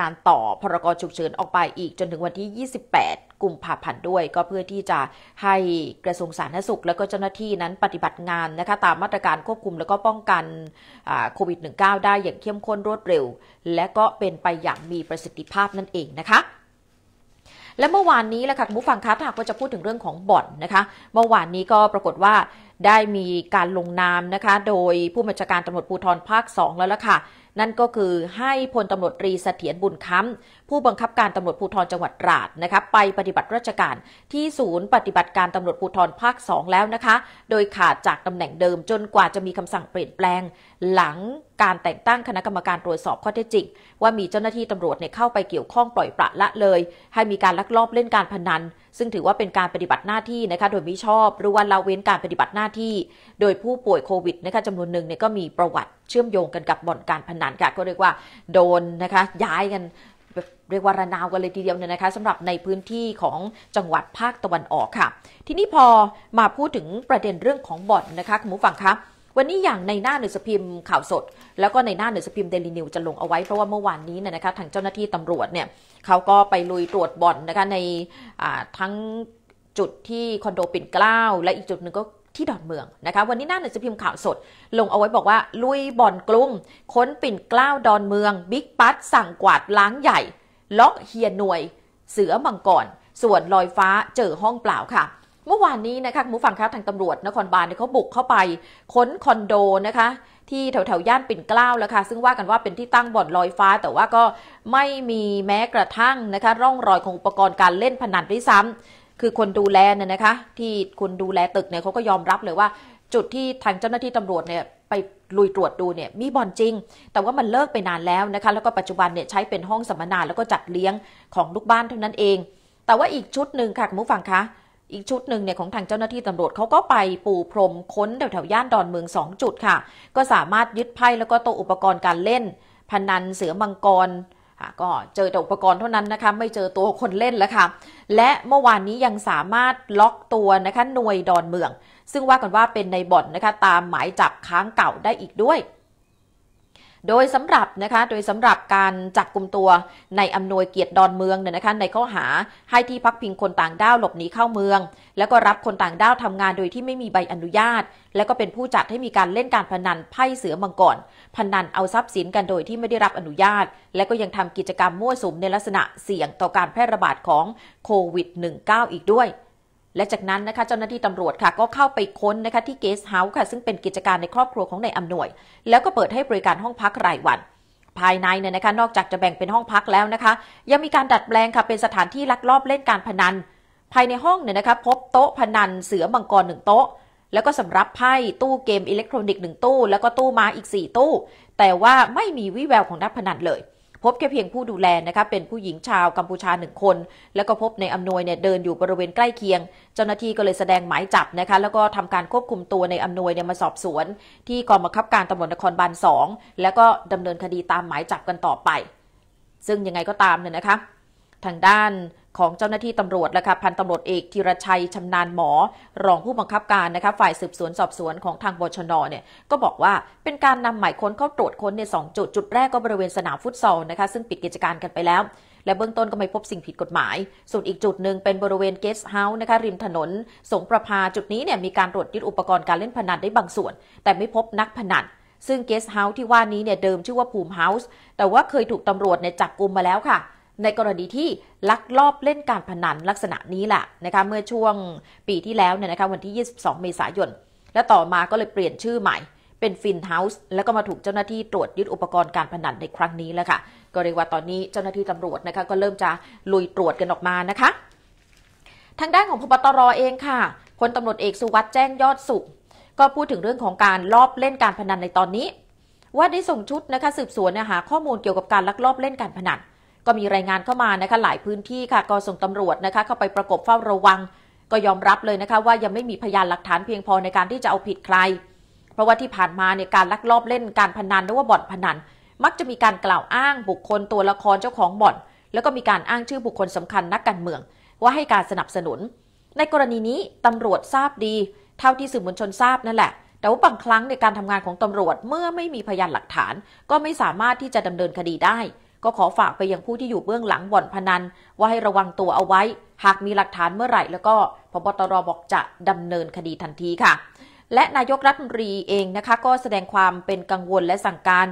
การต่อพรกฉุกเฉินออกไปอีกจนถึงวันที่ 28กุมภาพันธ์ด้วย ก็เพื่อที่จะให้กระทรวงสาธารณสุขและก็เจ้าหน้าที่นั้นปฏิบัติงานนะคะ ตามมาตรการควบคุมและก็ป้องกันโควิด -19 ได้อย่างเข้มข้นรวดเร็ว และก็เป็นไปอย่างมีประสิทธิภาพนั่นเองนะคะ และเมื่อวานนี้แหละค่ะคุณผู้ฟังคะถ้าหากว่าจะพูดถึงเรื่องของบ่อนนะคะ เมื่อวานนี้ก็ปรากฏว่าได้มีการลงนามนะคะ โดยผู้บัญชาการตำรวจภูธรภาค 2 แล้วล่ะค่ะนั่นก็คือให้พลตำรวจตรีเสถียรบุญค้ำผู้บังคับการตำรวจภูธรจังหวัดตราดนะคะไปปฏิบัติราชการที่ศูนย์ปฏิบัติการตำรวจภูธรภาค 2 แล้วนะคะโดยขาดจากตำแหน่งเดิมจนกว่าจะมีคำสั่งเปลี่ยนแปลง หลังการแต่งตั้งคณะกรรมการตรวจสอบข้อเท็จจริงว่ามีเจ้าหน้าที่ตำรวจเนี่ยเข้าไปเกี่ยวข้องปล่อยปละละเลย ให้มีการลักลอบเล่นการพนันซึ่งถือว่าเป็นการปฏิบัติหน้าที่นะคะโดยมิชอบหรือว่าละเว้นการปฏิบัติหน้าที่โดยผู้ป่วยโควิดนะคะจำนวนหนึ่งเนี่ยก็มีประวัติเชื่อมโยงกันกับบ่อนการพนันค่ะก็เรียกว่าโดนนะคะย้ายกันเรียกว่าระนาวกันเลยทีเดียวเนี่ยนะคะสำหรับในพื้นที่ของจังหวัดภาคตะวันออกค่ะ ทีนี้พอมาพูดถึงประเด็นเรื่องของบ่อนนะคะคุณผู้ฟังคะวันนี้อย่างในหน้าหนังสือพิมพ์ข่าวสด แล้วก็ในหน้าหนังสือพิมพ์เดลินิวจะลงเอาไว้เพราะว่าเมื่อวานนี้เนี่ยนะคะทางเจ้าหน้าที่ตำรวจเนี่ยเขาก็ไปลุยตรวจบ่อนนะคะในทั้งจุดที่คอนโดปิ่นเกล้าและอีกจุดหนึ่งก็ที่ดอนเมืองนะคะวันนี้หน้าหนังสือพิมพ์ข่าวสด ลงเอาไว้บอกว่าลุยบ่อนกลุ่มค้นปิ่นเกล้าดอนเมืองบิ๊กปั๊ดสั่งกวาดล้างใหญ่ ล็อกเฮียหน่วยเสือมังกรส่วนลอยฟ้าเจอห้องเปล่าค่ะเมื่อวานนี้นะคะมู้ฟังคะทางตำรวจนครบาลเนี่ยเขาบุกเข้าไปค้นคอนโดนะคะ ที่แถวๆ ย่านปิ่นเกล้าแล้วค่ะ ซึ่งว่ากันว่าเป็นที่ตั้งบ่อนลอยฟ้า แต่ว่าก็ไม่มีแม้กระทั่งนะคะ ร่องรอยของอุปกรณ์การเล่นพนันด้วยซ้ำ คือคนดูแลเนี่ยนะคะที่คนดูแลตึกเนี่ยเขาก็ยอมรับเลยว่าจุดที่ทางเจ้าหน้าที่ตำรวจเนี่ยไปลุยตรวจดูเนี่ยมีบ่อนจริง แต่ว่ามันเลิกไปนานแล้วนะคะแล้วก็ปัจจุบันเนี่ยใช้เป็นห้องสัมมนาแล้วก็จัดเลี้ยงของลูกบ้านเท่านั้นเอง แต่ว่าอีกชุดหนึ่งค่ะคุณผู้ฟังคะอีกชุดหนึ่งเนี่ยของทางเจ้าหน้าที่ตำรวจเขาก็ไป ปูพรมค้นแถวๆย่านดอนเมือง 2 จุดค่ะ ก็สามารถยึดไพ่แล้วก็ตัวอุปกรณ์การเล่น พนันเสือมังกรก็เจอแต่อุปกรณ์เท่านั้นนะคะไม่เจอตัวคนเล่น แล้วค่ะ และเมื่อวานนี้ยังสามารถล็อกตัวนะคะหน่วยดอนเมือง ซึ่งว่ากันว่าเป็นในบ่อนนะคะตามหมายจับค้างเก่าได้อีกด้วยโดยสำหรับนะคะโดยสำหรับการจับกลุ่มตัว ในอำนวยเกียรติดอนเมืองเนี่ยนะคะในข้อหาให้ที่พักพิงคนต่างด้าวหลบหนีเข้าเมือง แล้วก็รับคนต่างด้าวทางานโดยที่ไม่มีใบอนุญาต แล้วก็เป็นผู้จัดให้มีการเล่นการพนันไพ่เสือมังกรพนันเอาทรัพย์สินกันโดยที่ไม่ได้รับอนุญาตและก็ยังทำกิจกรรมมั่วสุมในลักษณะเสี่ยงต่อการแพร่ระบาดของโควิด -19 อีกด้วยและจากนั้นนะคะเจ้าหน้าที่ตำรวจค่ะก็เข้าไปค้นนะคะที่เกสเฮาส์ค่ะ ซึ่งเป็นกิจการในครอบครัวของนายอำนวย แล้วก็เปิดให้บริการห้องพักรายวัน ภายในเนี่ยนะคะนอกจากจะแบ่งเป็นห้องพักแล้วนะคะ ยังมีการดัดแปลงค่ะเป็นสถานที่ลักลอบเล่นการพนัน ภายในห้องเนี่ยนะคะพบโต๊ะพนัน เสือมังกรหนึ่งโต๊ะ แล้วก็สำรับไพ่ตู้เกมอิเล็กทรอนิกส์หนึ่งตู้แล้วก็ตู้ม้าอีก 4 ตู้ แต่ว่าไม่มีวิแววของนักพนันเลยพบแค่เพียงผู้ดูแลนะคะเป็นผู้หญิงชาวกัมพูชาหนึ่งคน แล้วก็พบในอำนวยเนี่ยเดินอยู่บริเวณใกล้เคียง เจ้าหน้าที่ก็เลยแสดงหมายจับนะคะแล้วก็ทำการควบคุมตัวในอำนวยเนี่ยมาสอบสวน ที่กองบังคับการตำรวจนครบาลสองแล้วก็ดำเนินคดีตามหมายจับกันต่อไป ซึ่งยังไงก็ตามเนี่ยนะคะทางด้านของเจ้าหน้าที่ตำรวจและคะพันตำรวจเอกธีรชัย ชำนาญหมอ รองผู้บังคับการนะคะ ฝ่ายสืบสวนสอบสวนของทางบชนเนี่ยก็บอกว่าเป็นการนำหมายค้นเข้าตรวจค้นใน 2 จุด จุดแรกก็บริเวณสนามฟุตซอลนะคะซึ่งปิดกิจการกันไปแล้ว และเบื้องต้นก็ไม่พบสิ่งผิดกฎหมาย ส่วนอีกจุดหนึ่งเป็นบริเวณเกสเฮาส์นะคะ ริมถนนสงประพาจุดนี้เนี่ยมีการตรวจยึดอุปกรณ์การเล่นพนันได้บางส่วน แต่ไม่พบนักพนันซึ่งเกสเฮาส์ที่ว่านี้เนี่ยเดิมชื่อว่าภูมิเฮาส์แต่ว่าเคยถูกตำรวจเนี่ยจับกลุมมาแล้วค่ะในกรณีที่ลักลอบเล่นการพนันลักษณะนี้แหละนะคะเมื่อช่วงปีที่แล้วเนี่ยนะคะวันที่ 22 เมษายน และต่อมาก็เลยเปลี่ยนชื่อใหม่เป็นฟินเฮาส์แล้วก็มาถูกเจ้าหน้าที่ตรวจยึดอุปกรณ์การพนันในครั้งนี้แล้วค่ะก็เรียกว่าตอนนี้เจ้าหน้าที่ตำรวจนะคะก็เริ่มจะลุยตรวจกันออกมานะคะ ทางด้านของพบตร เองค่ะพลตำรวจเอกสุวัสด์แจ้งยอดสุขก็พูดถึงเรื่องของการลอบเล่นการพนันในตอนนี้ ว่าได้ส่งชุดนะคะสืบสวนหาข้อมูลเกี่ยวกับการลักลอบเล่นการพนันก็มีรายงานเข้ามานะคะหลายพื้นที่ค่ะ ก็ส่งตำรวจนะคะเข้าไปประกบเฝ้าระวัง ก็ยอมรับเลยนะคะว่ายังไม่มีพยานหลักฐานเพียงพอในการที่จะเอาผิดใคร เพราะว่าที่ผ่านมาเนี่ยการลักลอบเล่นการพนันหรือว่าบ่อนพนัน มักจะมีการกล่าวอ้างบุคคลตัวละครเจ้าของบ่อนแล้วก็มีการอ้างชื่อบุคคลสำคัญนักการเมือง ว่าให้การสนับสนุน ในกรณีนี้ตำรวจทราบดี เท่าที่สื่อมวลชนทราบนั่นแหละแต่ว่าบางครั้งในการทำงานของตำรวจ เมื่อไม่มีพยานหลักฐาน ก็ไม่สามารถที่จะดำเนินคดีได้ก็ขอฝากไปยังผู้ที่อยู่เบื้องหลังบ่อนพนัน ว่าให้ระวังตัวเอาไว้ หากมีหลักฐานเมื่อไหร่ แล้วก็พบตรบอกจะดำเนินคดีทันทีค่ะ และนายกรัฐมนตรีเองนะคะ ก็แสดงความเป็นกังวลและสั่งการ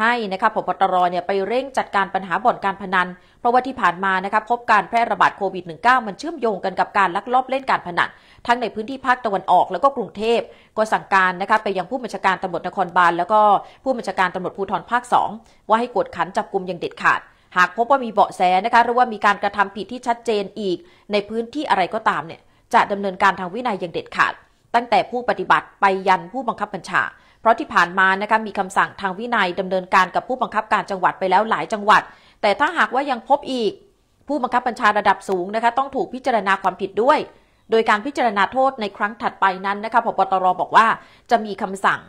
ให้นะครพบตรเนี่ยไปเร่งจัดการปัญหาบ่อนการพนัน เพราะว่าที่ผ่านมานะครับพบการแพร่ระบาดโควิด -19 มันเชื่อมโยงกันกับการลักลอบเล่นการพนัน ทั้งในพื้นที่ภาคตะวันออกแล้วก็กรุงเทพ ก็สั่งการนะคะไปยังผู้บัญชาการตำรวจนครบาลแล้วก็ผู้บัญชาการตำรวจภูธรภาค 2 ว่าให้กวดขันจับกลุ่มอย่างเด็ดขาด หากพบว่ามีเบาะแสนะคะหรือว่ามีการกระทำผิดที่ชัดเจนอีก ในพื้นที่อะไรก็ตามเนี่ยจะดำเนินการทางวินัยอย่างเด็ดขาด ตั้งแต่ผู้ปฏิบัติไปยันผู้บังคับบัญชาเพราะที่ผ่านมานะคะมีคำสั่งทางวินัยดำเนินการกับผู้บังคับการจังหวัดไปแล้วหลายจังหวัด แต่ถ้าหากว่ายังพบอีกผู้บังคับบัญชาระดับสูงนะคะต้องถูกพิจารณาความผิดด้วย โดยการพิจารณาโทษในครั้งถัดไปนั้นนะคะพบตรบอกว่าจะมีคำสั่ง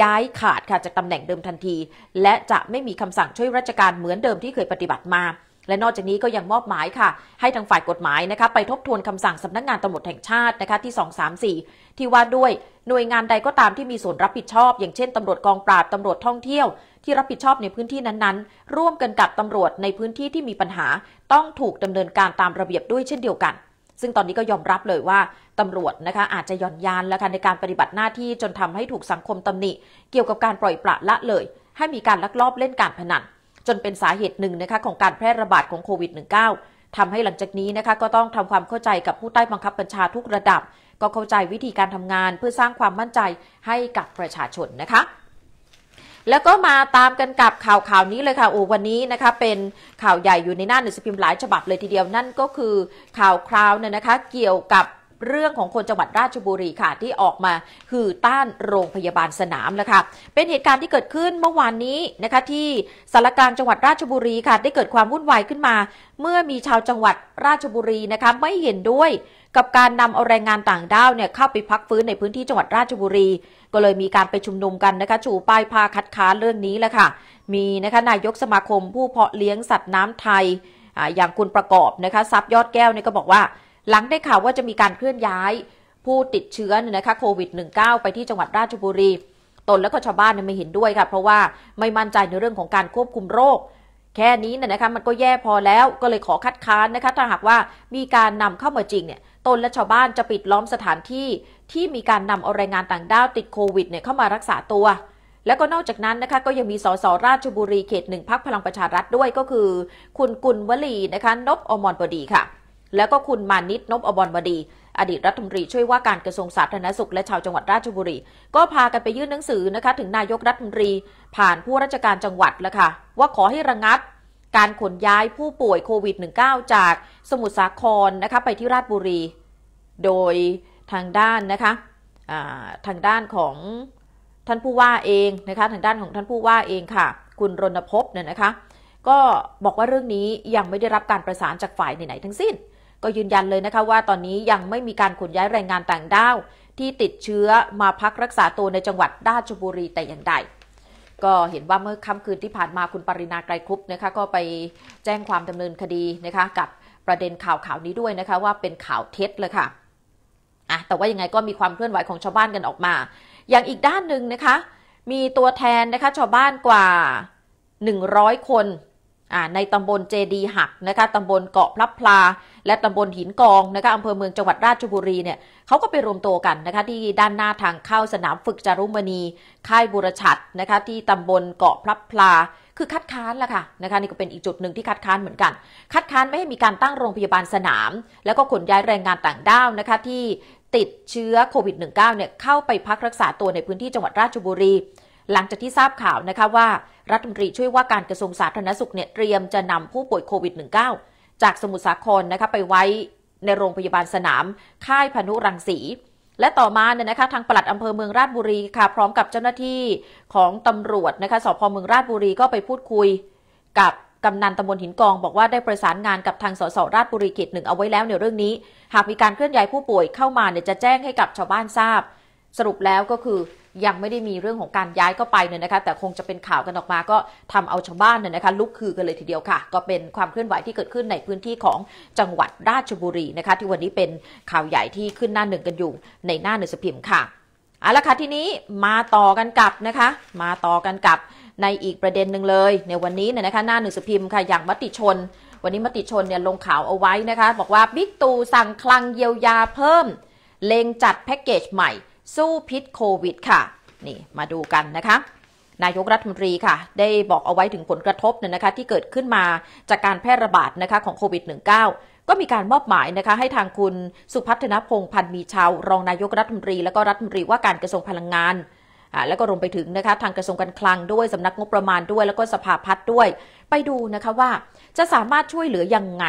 ย้ายขาดค่ะจากตำแหน่งเดิมทันที และจะไม่มีคำสั่งช่วยราชการเหมือนเดิมที่เคยปฏิบัติมา และนอกจากนี้ก็ยังมอบหมายค่ะ ให้ทางฝ่ายกฎหมายนะคะไปทบทวนคำสั่งสำนักงงานตำรวจแห่งชาตินะคะที่234ที่ว่าด้วยหน่วยงานใดก็ตามที่มีส่วนรับผิดชอบ อย่างเช่นตำรวจกองปราบตำรวจท่องเที่ยวที่รับผิดชอบในพื้นที่นั้นๆร่วมกันกับตำรวจในพื้นที่ที่มีปัญหา ต้องถูกดำเนินการตามระเบียบด้วยเช่นเดียวกัน ซึ่งตอนนี้ก็ยอมรับเลยว่าตำรวจนะคะอาจจะย่อนยานแล้วก่ะในการปฏิบัติหน้าที่จนทำให้ถูกสังคมตำหนิเกี่ยวกับการปล่อยปละละเลย ให้มีการลักลอบเล่นการพนันจนเป็นสาเหตุหนึ่งนะคะของการแพร่ระบาดของโควิด -19 ทำให้หลังจากนี้นะคะก็ต้องทำความเข้าใจกับผู้ใต้บังคับบัญชาทุกระดับก็เข้าใจวิธีการทำงานเพื่อสร้างความมั่นใจให้กับประชาชนนะคะ แล้วก็มาตามกันกับข่าวข่าวนี้เลยค่ะโอ้วันนี้นะคะเป็นข่าวใหญ่อยู่ในหน้าหนังสือพิมพ์หลายฉบับเลยทีเดียว นั่นก็คือข่าวคราวเนี่ยนะคะ เกี่ยวกับเรื่องของคนจังหวัดราชบุรีค่ะที่ออกมาคือต้านโรงพยาบาลสนามแล้วค่ะเป็นเหตุการณ์ที่เกิดขึ้นเมื่อวานนี้นะคะที่สารกลางจังหวัดราชบุรีค่ะ ได้เกิดความวุ่นวายขึ้นมา เมื่อมีชาวจังหวัดราชบุรีนะคะไม่เห็นด้วยกับการนำเอาแรงงานต่างด้าวเนี่ยเข้าไปพักฟื้นในพื้นที่จังหวัดราชบุรี ก็เลยมีการไปชุมนุมกันนะคะชูป้ายพาคัดค้านเรื่องนี้แหละค่ะมีนะคะนายกสมาคม ผู้เพาะเลี้ยงสัตว์น้ำไทยอย่างคุณประกอบนะคะซับยอดแก้วเนี่ยก็บอกว่าหลังได้ข่าวว่าจะมีการเคลื่อนย้ายผู้ติดเชื้อนะคะโควิด -19 ไปที่จังหวัดราชบุรี ตนและก็ชาวบ้านไม่เห็นด้วยค่ะ เพราะว่าไม่มั่นใจในเรื่องของการควบคุมโรค แค่นี้นะคะมันก็แย่พอแล้วก็เลยขอคัดค้านนะคะถ้าหากว่ามีการนำเข้ามาจริงเนี่ยตนและชาวบ้านจะปิดล้อมสถานที่ที่มีการนำเอาแรงงานต่างด้าวติดโควิดเนี่ยเข้ามารักษาตัว แล้วก็นอกจากนั้นนะคะก็ยังมีสสราชบุรีเขตหนึ่งพักพลังประชารัฐด้วยก็คือ คุณกุลวลีนะคะนบอมรบดีค่ะแล้วก็คุณมานิตนบอบอนบดี อดีตรัฐมนตรี ช่วยว่าการกระทรวงสาธารณสุข และชาวจังหวัดราชบุรี ก็พากันไปยื่นหนังสือนะคะ ถึงนายกรัฐมนตรีผ่านผู้ราชการจังหวัดแล้วค่ะ ว่าขอให้ระงงับการขนย้ายผู้ป่วยโควิด -19 จากสมุทรสาครนะคะไปที่ราชบุรี โดยทางด้านนะคะทางด้านของท่านผู้ว่าเองนะคะทางด้านของท่านผู้ว่าเองค่ะคุณรณพเนี่ยนะคะก็บอกว่าเรื่องนี้ยังไม่ได้รับการประสานจากฝ่ายไหนๆทั้งสิ้นก็ยืนยันเลยนะคะว่าตอนนี้ยังไม่มีการขนย้ายแรงงานต่างด้าวที่ติดเชื้อมาพักรักษาตัวในจังหวัดราชบุรีแต่อย่างใด ก็เห็นว่าเมื่อค่ำคืนที่ผ่านมาคุณปรินาไกรคุปนะคะก็ไปแจ้งความดำเนินคดีนะคะกับประเด็นข่าวข่าวนี้ด้วยนะคะว่าเป็นข่าวเท็จเลยค่ะอ่ะ แต่ว่ายังไงก็มีความเคลื่อนไหวของชาวบ้านกันออกมา อย่างอีกด้านหนึ่งนะคะ มีตัวแทนนะคะชาวบ้านกว่า 100 คนอ่าในตำบลเจดีหักนะคะตำบลเกาะพลับพลาและตำบลหินกองนะคะอำเภอเมืองจังหวัดราชบุรีเนี่ยเขาก็ไปรวมตัวกันนะคะที่ด้านหน้าทางเข้าสนามฝึกจารุมณีค่ายบุรชัดนะคะที่ตำบลเกาะพลับพลาคือคัดค้านและค่ะนะคะนี่ก็เป็นอีกจุดหนึ่งที่คัดค้านเหมือนกัน คัดค้านไม่ให้มีการตั้งโรงพยาบาลสนาม แล้วก็ขนย้ายแรงงานต่างด้าวนะคะที่ติดเชื้อโควิด -19 เนี่ยเข้าไปพักรักษาตัวในพื้นที่จังหวัดราชบุรีหลังจากที่ทราบข่าวนะคะว่ารัฐมนตรีช่วยว่าการกระทรวงสาธารณสุขเนี่ยเตรียมจะนำผู้ป่วยโควิด -19 จากสมุทรสาครนะคะไปไว้ในโรงพยาบาลสนามค่ายพนุรังสี และต่อมาเนี่ยนะคะทางปลัดอำเภอเมืองราชบุรีค่ะ พร้อมกับเจ้าหน้าที่ของตำรวจนะคะสพเมืองราชบุรีก็ไปพูดคุย กับกำนันตำบลหินกองบอกว่าได้ประสานงานกับทางสสราชบุรีเขตหนึ่งเอาไว้แล้วในเรื่องนี้ หากมีการเคลื่อนย้ายผู้ป่วยเข้ามาเนี่ยจะแจ้งให้กับชาวบ้านทราบ สรุปแล้วก็คือยังไม่ได้มีเรื่องของการย้ายก็ไปเนี่ยนะคะ แต่คงจะเป็นข่าวกันออกมาก็ทำเอาชาวบ้านเนี่ยนะคะลุกคือกันเลยทีเดียวค่ะ ก็เป็นความเคลื่อนไหวที่เกิดขึ้นในพื้นที่ของจังหวัดราชบุรีนะคะที่วันนี้เป็นข่าวใหญ่ที่ขึ้นหน้าหนึ่งกันอยู่ในหน้าหนึ่งสพิมพ์ค่ะเอาละค่ะทีนี้มาต่อกันกับนะคะ มาต่อกันกับในอีกประเด็นหนึ่งเลย ในวันนี้เนี่ยนะคะหน้าหนึ่งสพิมพ์ค่ะอย่างมติชนวันนี้มติชนเนี่ยลงข่าวเอาไว้นะคะ บอกว่าบิ๊กตู่สั่งคลังเยียวยาเพิ่ม เลงจัดแพ็กเกจใหม่สู้พิษโควิด ค่ะ นี่ มาดูกันนะคะ นายกรัฐมนตรีค่ะ ได้บอกเอาไว้ถึงผลกระทบเนี่ยนะคะที่เกิดขึ้นมาจากการแพร่ระบาดนะคะของโควิด -19 ก็มีการมอบหมายนะคะให้ทางคุณสุพัฒนพงษ์พันธ์มีชาวรองนายกรัฐมนตรีและก็รัฐมนตรีว่าการกระทรวงพลังงาน แล้วก็รวมไปถึงนะคะทางกระทรวงการคลังด้วยสำนักงบประมาณด้วย แล้วก็สภาพัฒน์ด้วย ไปดูนะคะว่าจะสามารถช่วยเหลือยังไง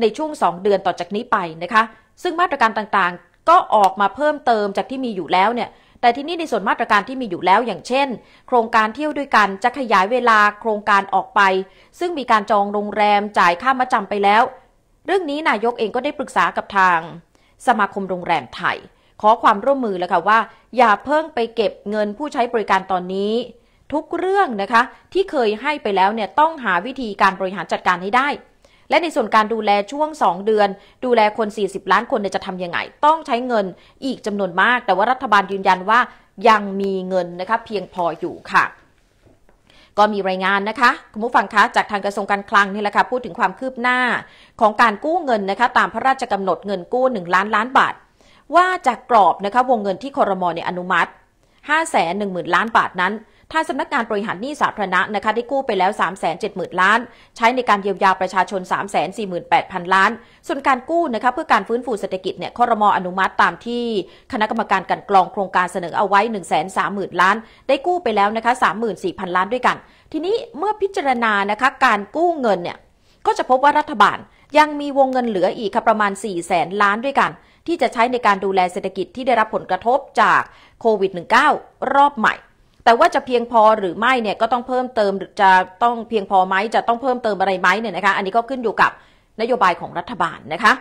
ในช่วง 2 เดือนต่อจากนี้ไปนะคะซึ่งมาตรการต่างก็ออกมาเพิ่มเติมจากที่มีอยู่แล้วเนี่ย แต่ที่นี่ในส่วนมาตรการที่มีอยู่แล้วอย่างเช่น โครงการเที่ยวด้วยกันจะขยายเวลาโครงการออกไป ซึ่งมีการจองโรงแรมจ่ายค่ามาจำไปแล้ว เรื่องนี้นายกเองก็ได้ปรึกษากับทางสมาคมโรงแรมไทย ขอความร่วมมือแล้วค่ะว่า อย่าเพิ่งไปเก็บเงินผู้ใช้บริการตอนนี้ ทุกเรื่องนะคะที่เคยให้ไปแล้วเนี่ยต้องหาวิธีการบริหารจัดการให้ได้และในส่วนการดูแลช่วง 2 เดือน ดูแลคน 40 ล้านคนจะทำยังไง ต้องใช้เงินอีกจำนวนมาก แต่ว่ารัฐบาลยืนยันว่ายังมีเงินนะคะเพียงพออยู่ค่ะ ก็มีรายงานนะคะคุณผู้ฟังคะจากทางกระทรวงการคลังนี่แหละค่ะพูดถึงความคืบหน้าของการกู้เงินนะคะตามพระราชกำหนดเงินกู้ 1 ล้านล้านบาท ว่าจากกรอบนะคะวงเงินที่คอรมอนอนุมัติ5ห0 0 0นล้านบาทนั้นทางสำนักงานบริหารหนี้สาธารณะนะคะได้กู้ไปแล้ว 370,000 ล้าน ใช้ในการเยียวยาประชาชน 348,000 ล้าน ส่วนการกู้นะคะเพื่อการฟื้นฟูเศรษฐกิจเนี่ยคอรมออนุมัติตามที่คณะกรรมการกันกรองโครงการเสนอเอาไว้ 130,000 ล้าน ได้กู้ไปแล้วนะคะ34,000 ล้านด้วยกัน ทีนี้เมื่อพิจารณานะคะการกู้เงินเนี่ยก็จะพบว่ารัฐบาล ยังมีวงเงินเหลืออีกค่ะประมาณ4 0 0แสนล้านด้วยกันที่จะใช้ในการดูแลเศรษฐกิจที่ได้รับผลกระทบจากโควิด -19 รอบใหม่แต่ว่าจะเพียงพอหรือไม่เนี่ยก็ต้องเพิ่มเติมจะต้องเพียงพอไหมจะต้องเพิ่มเติมอะไรไหมเนี่ยนะคะอันนี้ก็ขึ้นอยู่กับนโยบายของรัฐบาลนะคะ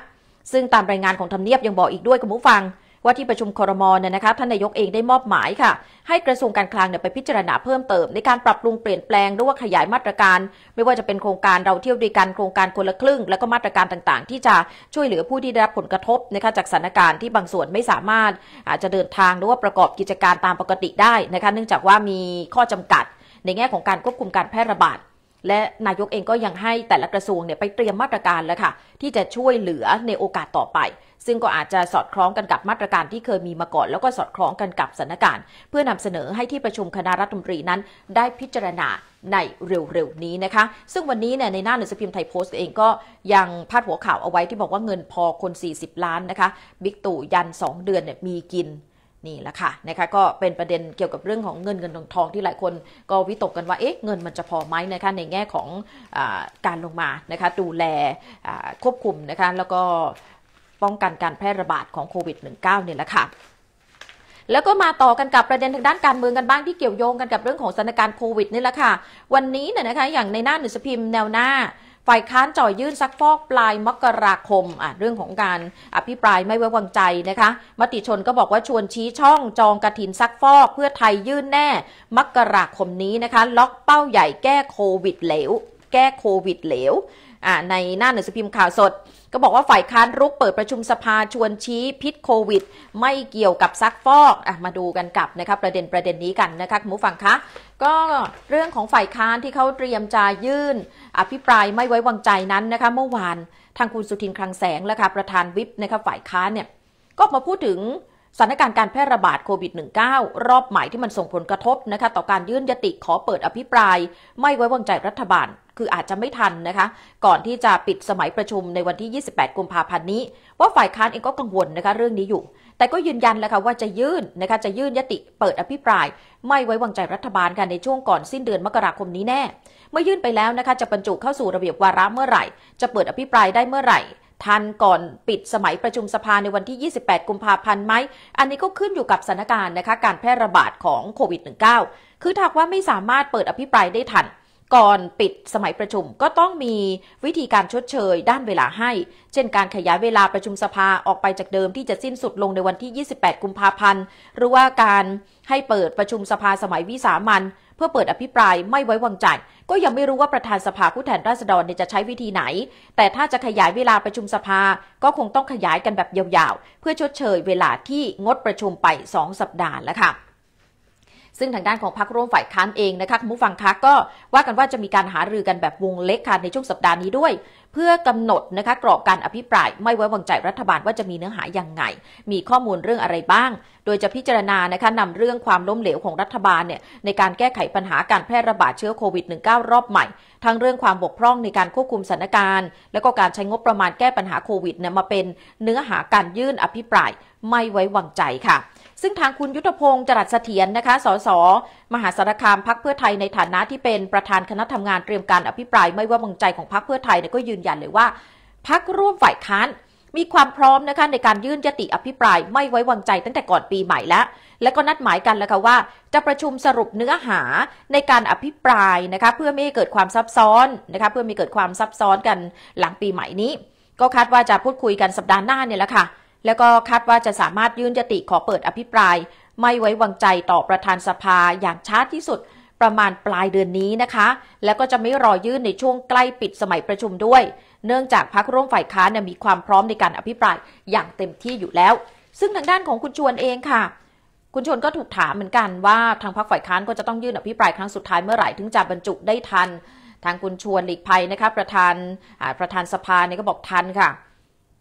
ซึ่งตามรายงานของทำเนียบยังบอกอีกด้วยคุณผู้ฟังว่าที่ประชุมคอรมอนนะคะท่านนายกเองได้มอบหมายค่ะ ให้กระทรวงการคลังเนี่ยไปพิจารณาเพิ่มเติม ในการปรับปรุงเปลี่ยนแปลงหรือว่าขยายมาตรการ ไม่ว่าจะเป็นโครงการเราเที่ยวด้วยกัน โครงการคนละครึ่ง และก็มาตรการต่างๆ ที่จะช่วยเหลือผู้ที่ได้รับผลกระทบนะคะจากสถานการณ์ที่บางส่วนไม่สามารถอาจจะเดินทางหรือว่าประกอบกิจการตามปกติได้นะคะเนื่องจากว่ามีข้อจำกัดในแง่ของการควบคุมการแพร่ระบาด และนายกเองก็ยังให้แต่ละกระทรวงเนี่ยไปเตรียมมาตรการแล้วค่ะที่จะช่วยเหลือในโอกาสต่อไปซึ่งก็อาจจะสอดคล้องกันกับมาตรการที่เคยมีมาก่อน แล้วก็สอดคล้องกันกับสถานการณ์เพื่อนำเสนอให้ที่ประชุมคณะรัฐมนตรีนั้นได้พิจารณาในเร็วๆ นี้นะคะ ซึ่งวันนี้เนี่ยในหน้าหนังสือพิมพ์ไทยโพสต์เองก็ ยังพาดหัวข่าวเอาไว้ที่บอกว่าเงินพอคน 40 ล้านนะคะ บิ๊กตู่ยัน 2 เดือนเนี่ยมีกิน นี่แหละค่ะนะคะก็เป็นประเด็นเกี่ยวกับเรื่องของเงินเงินทองทองที่หลายคนก็วิตกกันว่าเอ๊ะเงินมันจะพอไหมนะคะในแง่ของอการลงมานะคะดูแลควบคุมนะคะแล้วก็ป้องกันการแพร่ระบาดของโควิด -19 เนี่ยแหละค่ะ แล้วก็มาต่อกันกับประเด็นทางด้านการเมืองกันบ้างที่เกี่ยวโยงกันกับเรื่องของสถานการณ์โควิด นี่แหละค่ะ วันนี้เนี่ยนะคะ อย่างในหน้าหนังสือพิมพ์แนวหน้า ฝ่ายค้านจ่อยยื่นซักฟอกปลายมกราคม อ่ะ เรื่องของการอภิปรายไม่ไว้วางใจนะคะ มติชนก็บอกว่าชวนชี้ช่องจองกระถินซักฟอก เพื่อไทยยื่นแน่มกราคมนี้นะคะล็อกเป้าใหญ่แก้โควิด เหลว แก้โควิดเหลวในหน้าหนังสือพิมพ์ข่าวสด ก็บอกว่าฝ่ายค้านรุกเปิดประชุมสภาชวนชี้พิษโควิด ไม่เกี่ยวกับซักฟอกอมาดูกันกับนะคะประเด็นประเด็นนี้กันนะคะคุณผู้ฟังคะ ก็เรื่องของฝ่ายค้านที่เขาเตรียมจะยื่น อภิปรายไม่ไว้วางใจนั้นนะคะเมื่อวานทางคุณสุทินคลังแสงและค่ะประธานวิปนะคะฝ่ายค้านเนี่ยก็มาพูดถึงสถานการณ์การแพร่ระบาดโควิด -19 รอบใหม่ที่มันส่งผลกระทบนะคะต่อการยื่นยติขอเปิดอภิปรายไม่ไว้วางใจรัฐบาล คืออาจจะไม่ทันนะคะ ก่อนที่จะปิดสมัยประชุมในวันที่ 28 กุมภาพันธ์นี้ ว่าฝ่ายค้านเองก็กังวลนะคะเรื่องนี้อยู่ แต่ก็ยืนยันแล้วค่ะว่าจะยื่นนะคะจะยื่นยติเปิดอภิปรายไม่ไว้วางใจรัฐบาลกันในช่วงก่อนสิ้นเดือนมกราคมนี้แน่ เมื่อยื่นไปแล้วนะคะจะบรรจุเข้าสู่ระเบียบวาระเมื่อไหร่ จะเปิดอภิปรายได้เมื่อไหร่ทันก่อนปิดสมัยประชุมสภาในวันที่ 28 กุมภาพันธ์ไหมอันนี้ก็ขึ้นอยู่กับสถานการณ์นะคะการแพร่ระบาดของโควิด -19 คือถ้าว่าไม่สามารถเปิดอภิปรายได้ทัน่อนปิดสมัยประชุมก็ต้องมีวิธีการชดเชย ด้านเวลาให้ เช่น การขยายเวลาประชุมสภาออกไปจากเดิมที่จะสิ้นสุดลงในวันที่ 28 กุมภาพันธ์ หรือว่าการให้เปิดประชุมสภาสมัยวิสามันเพื่อเปิดอภิปรายไม่ไว้วางใจ ก็ยังไม่รู้ว่าประธานสภาผู้แทนราษฎรจะใช้วิธีไหน แต่ถ้าจะขยายเวลาประชุมสภาก็คงต้องขยายกันแบบยาวๆ เพื่อชดเชย เวลาที่งดประชุมไป 2 สัปดาห์แล้วค่ะซึ่งทางด้านของพรรคร่วมฝ่ายค้านเองนะคะคุณผู้ฟังคะก็ว่ากันว่าจะมีการหารือกันแบบวงเล็กค่ะในช่วงสัปดาห์นี้ด้วยเพื่อกำหนดนะคะกรอบการอภิปรายไม่ไว้วางใจรัฐบาลว่าจะมีเนื้อหาอย่างไง มีข้อมูลเรื่องอะไรบ้าง โดยจะพิจารณานะคะนำเรื่องความล้มเหลวของรัฐบาลเนี่ยในการแก้ไขปัญหาการแพร่ระบาดเชื้อโควิด -19 รอบใหม่ ทั้งเรื่องความบกพร่องในการควบคุมสถานการณ์และก็การใช้งบประมาณแก้ปัญหาโควิดเนี่ยมาเป็นเนื้อหาการยื่นอภิปรายไม่ไว้วางใจค่ะซึ่งทางคุณยุทธพงศ์จรัสเสถียรนะคะสสมหาสารคามพักเพื่อไทยในฐานะที่เป็นประธานคณะทำงานเตรียมการอภิปราย ไม่ไว้วางใจของพักเพื่อไทยก็ยืนยันเลยว่าพักร่วมฝ่ายค้านมีความพร้อมนะคะในการยื่นยติอภิปรายไม่ไว้วางใจตั้งแต่ก่อนปีใหม่แล้วและก็นัดหมายกันแล้วค่ะว่า จะประชุมสรุปเนื้อหาในการอภิปรายนะคะเพื่อไม่ให้เกิดความซับซ้อนนะคะเพื่อไม่เกิดความซับซ้อนกันหลังปีใหม่นี้ ก็คาดว่าจะพูดคุยกันสัปดาห์หน้าเนี่ยแหละค่ะแล้วก็คาดว่าจะสามารถยื่นยติขอเปิดอภิปรายไม่ไว้วางใจต่อประธานสภาอย่างช้าที่สุดประมาณปลายเดือนนี้นะคะ แล้วก็จะไม่รอยื่นในช่วงใกล้ปิดสมัยประชุมด้วย เนื่องจากพรรคร่วมฝ่ายค้านมีความพร้อมในการอภิปรายอย่างเต็มที่อยู่แล้ว ซึ่งทางด้านของคุณชวนเองค่ะ คุณชวนก็ถูกถามเหมือนกัน ว่าทางพรรคฝ่ายค้านก็จะต้องยื่นอภิปรายครั้งสุดท้ายเมื่อไหร่ถึงจะบรรจุได้ทัน ทางคุณชวนหลีกภัยนะคะ ประธานประธานสภาเนี่ยก็บอกทันค่ะ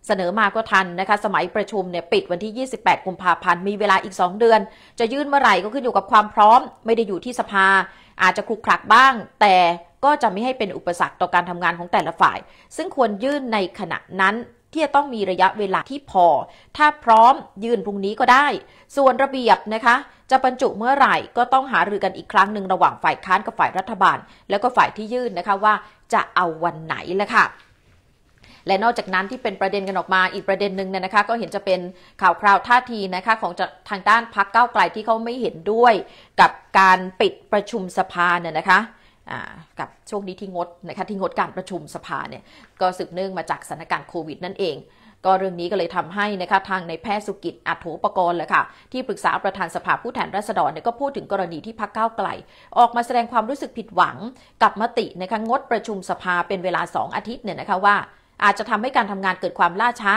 เสนอมาก็ทันนะคะ สมัยประชุมเนี่ยปิดวันที่ 28 กุมภาพันธ์ มีเวลาอีก 2 เดือน จะยื่นเมื่อไหร่ก็ขึ้นอยู่กับความพร้อม ไม่ได้อยู่ที่สภา อาจจะคลุกคลักบ้าง แต่ก็จะไม่ให้เป็นอุปสรรคต่อการทำงานของแต่ละฝ่าย ซึ่งควรยื่นในขณะนั้นที่จะต้องมีระยะเวลาที่พอ ถ้าพร้อมยื่นพรุ่งนี้ก็ได้ ส่วนระเบียบนะคะ จะบรรจุเมื่อไหร่ก็ต้องหารือกันอีกครั้งหนึ่งระหว่างฝ่ายค้านกับฝ่ายรัฐบาล แล้วก็ฝ่ายที่ยื่นนะคะว่าจะเอาวันไหนละค่ะและนอกจากนั้นที่เป็นประเด็นกันออกมาอีกประเด็นหนึ่งเนี่ยนะคะก็เห็นจะเป็นข่าวคราวท่าทีนะคะของทางด้านพักเก้าไกลที่เขาไม่เห็นด้วยกับการปิดประชุมสภาเนี่ยนะคะกับช่วงนี้ที่งดนะคะที่งดการประชุมสภาเนี่ยก็สืบเนื่องมาจากสถานการณ์โควิดนั่นเอง ก็เรื่องนี้ก็เลยทำให้นะคะทางในแพทย์สุกิจอัฐโถปกรณ์แหละค่ะที่ปรึกษาประธานสภาผู้แทนราษฎรเนี่ยก็พูดถึงกรณีที่พักเก้าไกลออกมาแสดงความรู้สึกผิดหวังกับมตินะคะงดประชุมสภาเป็นเวลา 2 อาทิตย์เนี่ยนะคะว่าอาจจะทำให้การทำงานเกิดความล่าช้า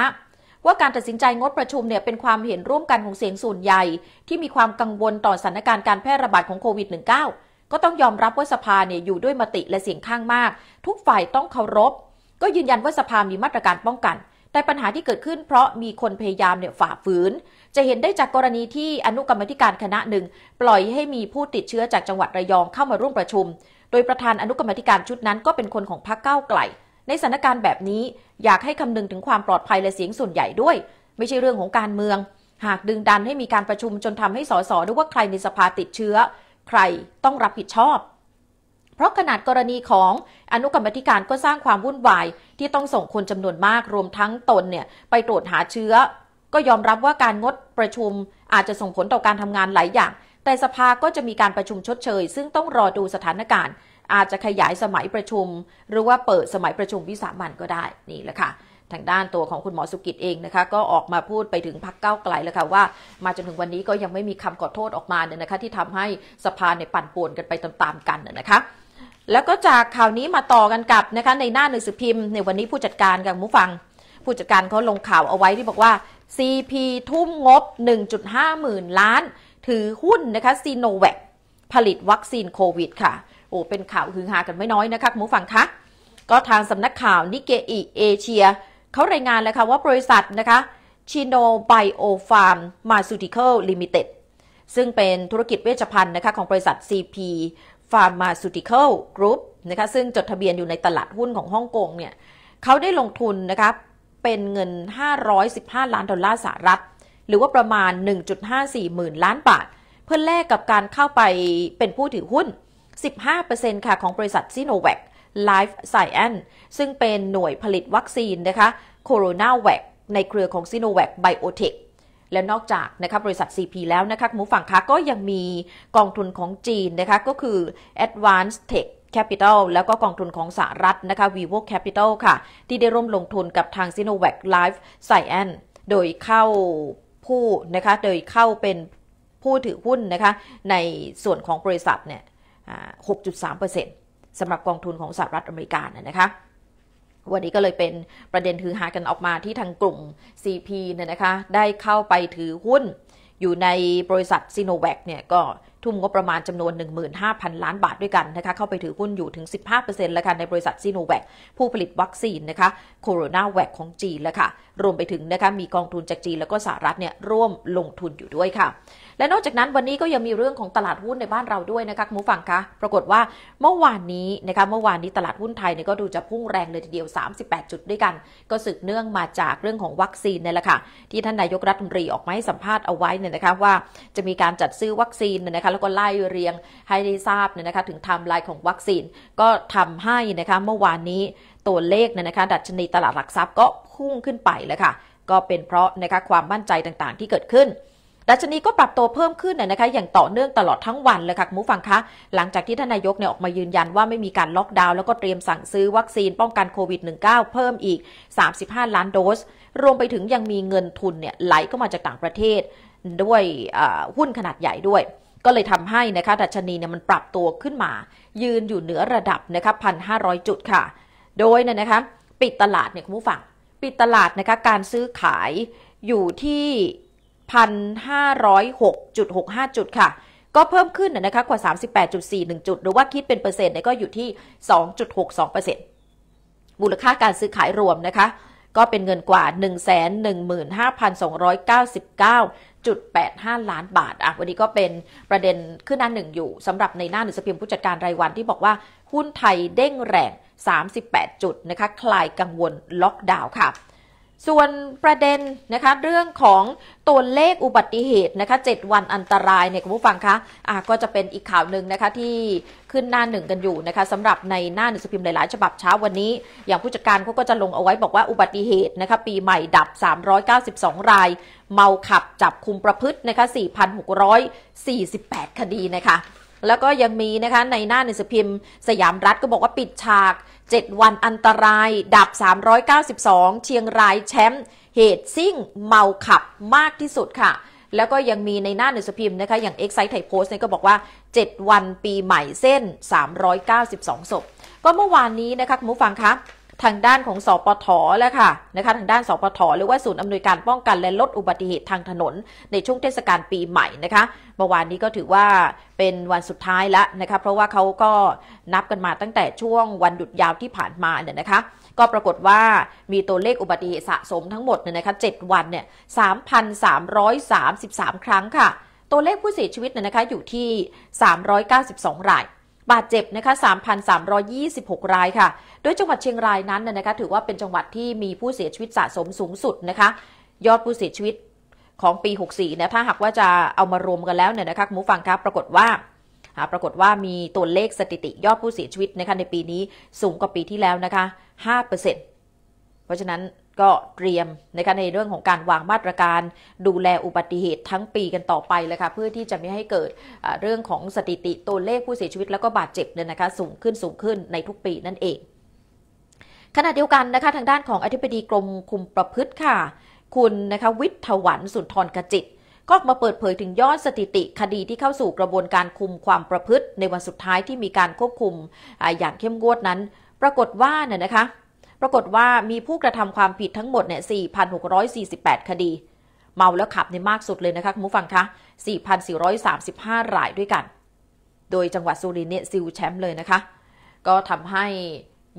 ว่าการตัดสินใจงดประชุมเนี่ยเป็นความเห็นร่วมกันของเสียงส่วนใหญ่ ที่มีความกังวลต่อสถานการณ์การแพร่ระบาดของโควิด -19 ก็ต้องยอมรับว่าสภาเนี่ยอยู่ด้วยมติและเสียงข้างมาก ทุกฝ่ายต้องเคารพก็ยืนยันว่าสภามีมาตรการป้องกัน แต่ปัญหาที่เกิดขึ้นเพราะมีคนพยายามเนี่ยฝ่าฝืนจะเห็นได้จากกรณีที่อนุกรรมธิการคณะหนึ่ง ปล่อยให้มีผู้ติดเชื้อจากจังหวัดระยองเข้ามาร่วมประชุม โดยประธานอนุกรรมธิการชุดนั้นก็เป็นคนของพรรคก้าวไกลในสถานการณ์แบบนี้อยากให้คำนึงถึงความปลอดภัยและเสียงส่วนใหญ่ด้วย ไม่ใช่เรื่องของการเมือง หากดึงดันให้มีการประชุมจนทำให้สสหรือว่าใครในสภาติดเชื้อ ใครต้องรับผิดชอบ เพราะขนาดกรณีของอนุกรรมธิการก็สร้างความวุ่นวาย ที่ต้องส่งคนจำนวนมากรวมทั้งตนเนี่ย ไปตรวจหาเชื้อ ก็ยอมรับว่าการงดประชุมอาจจะส่งผลต่อการทำงานหลายอย่าง แต่สภาก็จะมีการประชุมชดเชย ซึ่งต้องรอดูสถานการณ์อาจจะขยายสมัยประชุมหรือว่าเปิดสมัยประชุมวิสามันก็ได้ นี่แหละค่ะ ทางด้านตัวของคุณหมอสุกิจเองนะคะก็ออกมาพูดไปถึงพักเก้าไกลแล้วค่ะ ว่ามาจนถึงวันนี้ก็ยังไม่มีคำขอโทษออกมาเนี่ยนะคะที่ทำให้สภาในปั่นป่วนกันไปตามๆกันนะคะ แล้วก็จากข่าวนี้มาต่อกันกับนะคะในหน้าหนังสือพิมพ์ในวันนี้ผู้จัดการกับมูฟัง ผู้จัดการเขาลงข่าวเอาไว้ที่บอกว่า CP ทุ่มงบ 1.5หมื่นล้าน ถือหุ้นนะคะซีโนแวคผลิตวัคซีนโควิดค่ะโอ้เป็นข่าวฮือฮากันไม่น้อยนะคะคุณผู้ฟังคะก็ทางสำนักข่าวนิเกอิเอเชียเขารายงานเลยค่ะว่าบริษัทนะคะชินโนไบโอฟาร์มมาซูติเคิลลิมิเต็ดซึ่งเป็นธุรกิจเวชภัณฑ์นะคะของบริษัท CP Pharmaceutical Group นะคะซึ่งจดทะเบียนอยู่ในตลาดหุ้นของฮ่องกงเนี่ยเขาได้ลงทุนนะคะเป็นเงิน 515 ล้านดอลลาร์สหรัฐ หรือว่าประมาณ 1.54หมื่นล้านบาท เพื่อแลกกับการเข้าไปเป็นผู้ถือหุ้น15%ค่ะ ของบริษัทซีโนแวค Life Science ซึ่งเป็นหน่วยผลิตวัคซีนนะคะโคโรนาแวคในเครือของซีโนแวคไบโอเทคและนอกจากนะคะบริษัท CP แล้วนะคะหมูฝั่งค้าก็ยังมีกองทุนของจีน นะคะ ก็คือ Advanced Tech Capital แล้วก็กองทุนของสหรัฐนะคะ Vivo Capital ค่ะ ที่ได้ร่วมลงทุนกับทาง s i n o v a c Life Science โดยเข้าผู้ นะคะ โดยเข้าเป็นผู้ถือหุ้นนะคะ ในส่วนของบริษัทเนี่ย6.3%สำหรับกองทุนของสหรัฐอเมริกานะคะวันนี้ก็เลยเป็นประเด็นถือหากันออกมาที่ทางกลุ่ม CP เนี่ยนะคะได้เข้าไปถือหุ้น อยู่ในบริษัทซีโนแวคเนี่ยก็ทุ่มงบประมาณจำนวน 15,000 ล้านบาทด้วยกันนะคะเข้าไปถือหุ้นอยู่ถึง 15%แล้วค่ะ ในบริษัทซีโนแวคผู้ผลิตวัคซีนนะคะโคโรนาแวคของจีนแล้วค่ะ รวมไปถึงนะคะมีกองทุนจากจีนแล้วก็สหรัฐเนี่ยร่วมลงทุนอยู่ด้วยค่ะและนอกจากนั้นวันนี้ก็ยังมีเรื่องของตลาดหุ้นในบ้านเราด้วยนะคะคุณผู้ฟังคะปรากฏว่าเมื่อวานนี้นะคะเมื่อวานนี้ตลาดหุ้นไทยเนี่ยก็ดูจะพุ่งแรงเลยทีเดียว 38 จุดด้วยกันก็สืบเนื่องมาจากเรื่องของวัคซีนเนี่ยแหละค่ะที่ท่านนายกรัฐมนตรีออกมาให้สัมภาษณ์เอาไว้เนี่ยนะคะว่าจะมีการจัดซื้อวัคซีนนะคะแล้วก็ไล่เรียงให้ได้ทราบเนี่ยนะคะถึงไทม์ไลน์ของวัคซีนก็ทำให้นะคะเมื่อวานนี้ตัวเลขเนี่ยนะคะดัชนีตลาดหลักทรัพย์ก็พุ่งขึ้นไปเลยค่ะก็เป็นเพราะนะคะความมั่นใจต่างๆ ที่เกิดขึ้นดัชนีก็ปรับตัวเพิ่มขึ้นนะคะอย่างต่อเนื่องตลอดทั้งวันเลยค่ะคุณผู้ฟังคะหลังจากที่ทนนายกเนี่ยออกมายืนยันว่าไม่มีการล็อกดาวน์แล้วก็เตรียมสั่งซื้อวัคซีนป้องกันโควิด -19 เพิ่มอีก 35 ล้านโดส รวมไปถึงยังมีเงินทุนเนี่ยไหลเข้ามาจากต่างประเทศด้วยหุ้นขนาดใหญ่ด้วย ก็เลยทำให้นะคะดัชนีเนี่ยมันปรับตัวขึ้นมายืนอยู่เหนือระดับนะคะพันห้าร้อยจุดค่ะ โดยเนี่ยนะคะปิดตลาดเนี่ยคุณผู้ฟังปิดตลาดนะคะการซื้อขายอยู่ที่1,506.65 จุดค่ะ ก็เพิ่มขึ้นนะคะกว่า 38.41 จุด หรือว่าคิดเป็นเปอร์เซ็นต์ก็อยู่ที่ 2.62%มูลค่าการซื้อขายรวมนะคะ ก็เป็นเงินกว่า 115,299.85 ล้านบาท อ่ะวันนี้ก็เป็นประเด็นขึ้นหน้าหนึ่งอยู่สำหรับในหน้าหนึ่งสพิมผู้จัดการรายวันที่บอกว่าหุ้นไทยเด้งแรง 38 จุดนะคะ คลายกังวลล็อกดาวน์ค่ะส่วนประเด็นนะคะเรื่องของตัวเลขอุบัติเหตุนะคะ 7 วันอันตรายเนี่ยคุณผู้ฟังคะะก็จะเป็นอีกข่าวหนึ่งนะคะที่ขึ้นหน้าหนึ่งกันอยู่นะคะสำหรับในหน้าหนังสือพิมพ์หลายๆ ฉบับเช้าวันนี้ อย่างผู้จัดการเขาก็จะลงเอาไว้บอกว่าอุบัติเหตุนะคะปีใหม่ดับ 392 ราย เมาขับจับคุมประพฤตินะคะ4,648 คดีนะคะแล้วก็ยังมีนะคะในหน้าหนังสือพิมพ์ สยามรัฐก็บอกว่าปิดฉาก 7 วันอันตรายดับ 392 เชียงรายแชมป์เหตุซิ่งเมาขับมากที่สุดค่ะ แล้วก็ยังมีในหน้าหนังสือพิมพ์นะคะอย่าง e x c i t e ไทยโพสเนี่ยก็บอกว่า 7 วันปีใหม่เส้น 392ศพก็เมื่อวานนี้นะคะคุณผู้ฟังคะทางด้านของสอปทแล้วค่ะนะคะทางด้านสปทหรือว่าศูนย์อำนวยการป้องกันและลดอุบัติเหตุทางถนนในช่วงเทศกาลปีใหม่นะคะเมื่อวานนี้ก็ถือว่าเป็นวันสุดท้ายแล้วนะคะเพราะว่าเขาก็นับกันมาตั้งแต่ช่วงวันหยุดยาวที่ผ่านมาเนี่ยนะคะก็ปรากฏว่ามีตัวเลขอุบัติเหตุสะสมทั้งหมดเนี่ยนะคะ7วันเนี่ย3,333 ครั้งค่ะ ตัวเลขผู้เสียชีวิตเนี่ยนะคะอยู่ที่ 392รายบาดเจ็บนะคะ 3,326 รายค่ะ โดยจังหวัดเชียงรายนั้นนะคะถือว่าเป็นจังหวัดที่มีผู้เสียชีวิตสะสมสูงสุดนะคะยอดผู้เสียชีวิตของปี 64 นะ ถ้าหากว่าจะเอามารวมกันแล้วเนี่ยนะคะคุณผู้ฟังครับ ปรากฏว่า ปรากฏว่ามีตัวเลขสถิติยอดผู้เสียชีวิตนะคะในปีนี้สูงกว่าปีที่แล้วนะคะ 5%เพราะฉะนั้นก็เตรียมนะคะในเรื่องของการวางมาตรการดูแลอุบัติเหตุทั้งปีกันต่อไปเลยค่ะเพื่อที่จะไม่ให้เกิดเรื่องของสถิติตัวเลขผู้เสียชีวิตแล้วก็บาดเจ็บเนี่ยนะคะสูงขึ้นสูงขึ้นในทุกปีนั่นเอง ขณะเดียวกันนะคะ ทางด้านของอธิบดีกรมคุมประพฤติค่ะ คุณนะคะวิทย์ถวันสุนทรกจิต ก็มาเปิดเผยถึงยอดสถิติ คดีที่เข้าสู่กระบวนการคุมความประพฤติ ในวันสุดท้ายที่มีการควบคุมอย่างเข้มงวดนั้น ปรากฏว่าเนี่ยนะคะปรากฏว่ามีผู้กระทำความผิดทั้งหมดเนี่ย 4,648 คดี เมาแล้วขับในมากสุดเลยนะคะคุณผู้ฟังคะ 4,435 รายด้วยกัน โดยจังหวัดสุรินทร์เนี่ยซิลแชมป์เลยนะคะ ก็ทำให้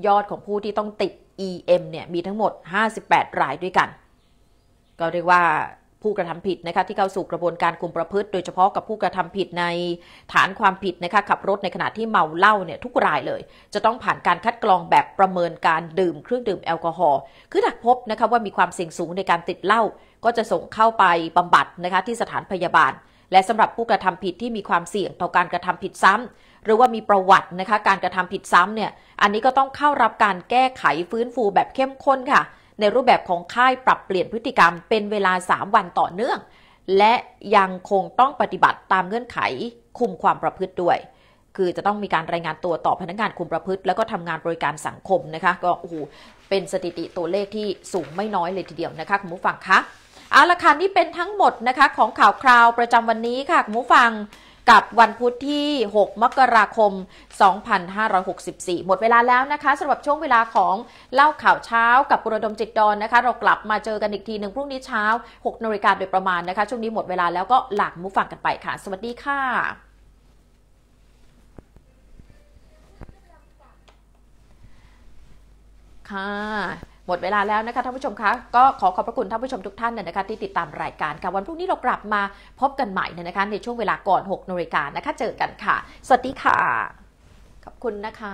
ยอดของผู้ที่ต้องติด EM เนี่ยมีทั้งหมด 58 รายด้วยกัน ก็เรียกว่าผู้กระทำผิดนะคะที่เข้าสู่กระบวนการคุมประพฤติโดยเฉพาะกับผู้กระทำผิดในฐานความผิดนะคะขับรถในขณะที่เมาเหล้าเนี่ยทุกรายเลย จะต้องผ่านการคัดกรองแบบประเมินการดื่มเครื่องดื่มแอลกอฮอล์คือถักพบนะคะว่ามีความเสี่ยงสูงในการติดเหล้าก็จะส่งเข้าไปบำบัดนะคะที่สถานพยาบาล และสำหรับผู้กระทำผิดที่มีความเสี่ยงต่อการกระทำผิดซ้ำ หรือว่ามีประวัตินะคะการกระทำผิดซ้ำเนี่ยอันนี้ก็ต้องเข้ารับการแก้ไขฟื้นฟูแบบเข้มข้นค่ะในรูปแบบของค่ายปรับเปลี่ยนพฤติกรรม เป็นเวลา 3 วันต่อเนื่อง และยังคงต้องปฏิบัติตามเงื่อนไขคุมความประพฤติด้วย คือจะต้องมีการรายงานตัวต่อพนักงานคุมประพฤติ แล้วก็ทำงานบริการสังคมนะคะก็โอ้โหเป็นสถิติตัวเลขที่สูงไม่น้อยเลยทีเดียวนะคะคุณผู้ฟังคะเอาละค่ะนี่เป็นทั้งหมดนะคะ ของข่าวคราวประจำวันนี้ค่ะคุณผู้ฟังกับวันพุธที่ 6 มกราคม 2564 หมดเวลาแล้วนะคะสำหรับช่วงเวลาของเล่าข่าวเช้ากับปุรดมจิตดอนนะคะ เรากลับมาเจอกันอีกทีหนึ่งพรุ่งนี้เช้า6นาฬิกาโดยประมาณนะคะ ช่วงนี้หมดเวลาแล้วก็หลักมุฟังกันไปค่ะ สวัสดีค่ะ ค่ะหมดเวลาแล้วนะคะท่านผู้ชมคะก็ขอขอบพระคุณท่านผู้ชมทุกท่านนะคะที่ติดตามรายการค่ะ วันพรุ่งนี้เรากลับมาพบกันใหม่นะคะ ในช่วงเวลาก่อน 6นาฬิกานะคะเจอกันค่ะ สวัสดีค่ะ ขอบคุณนะคะ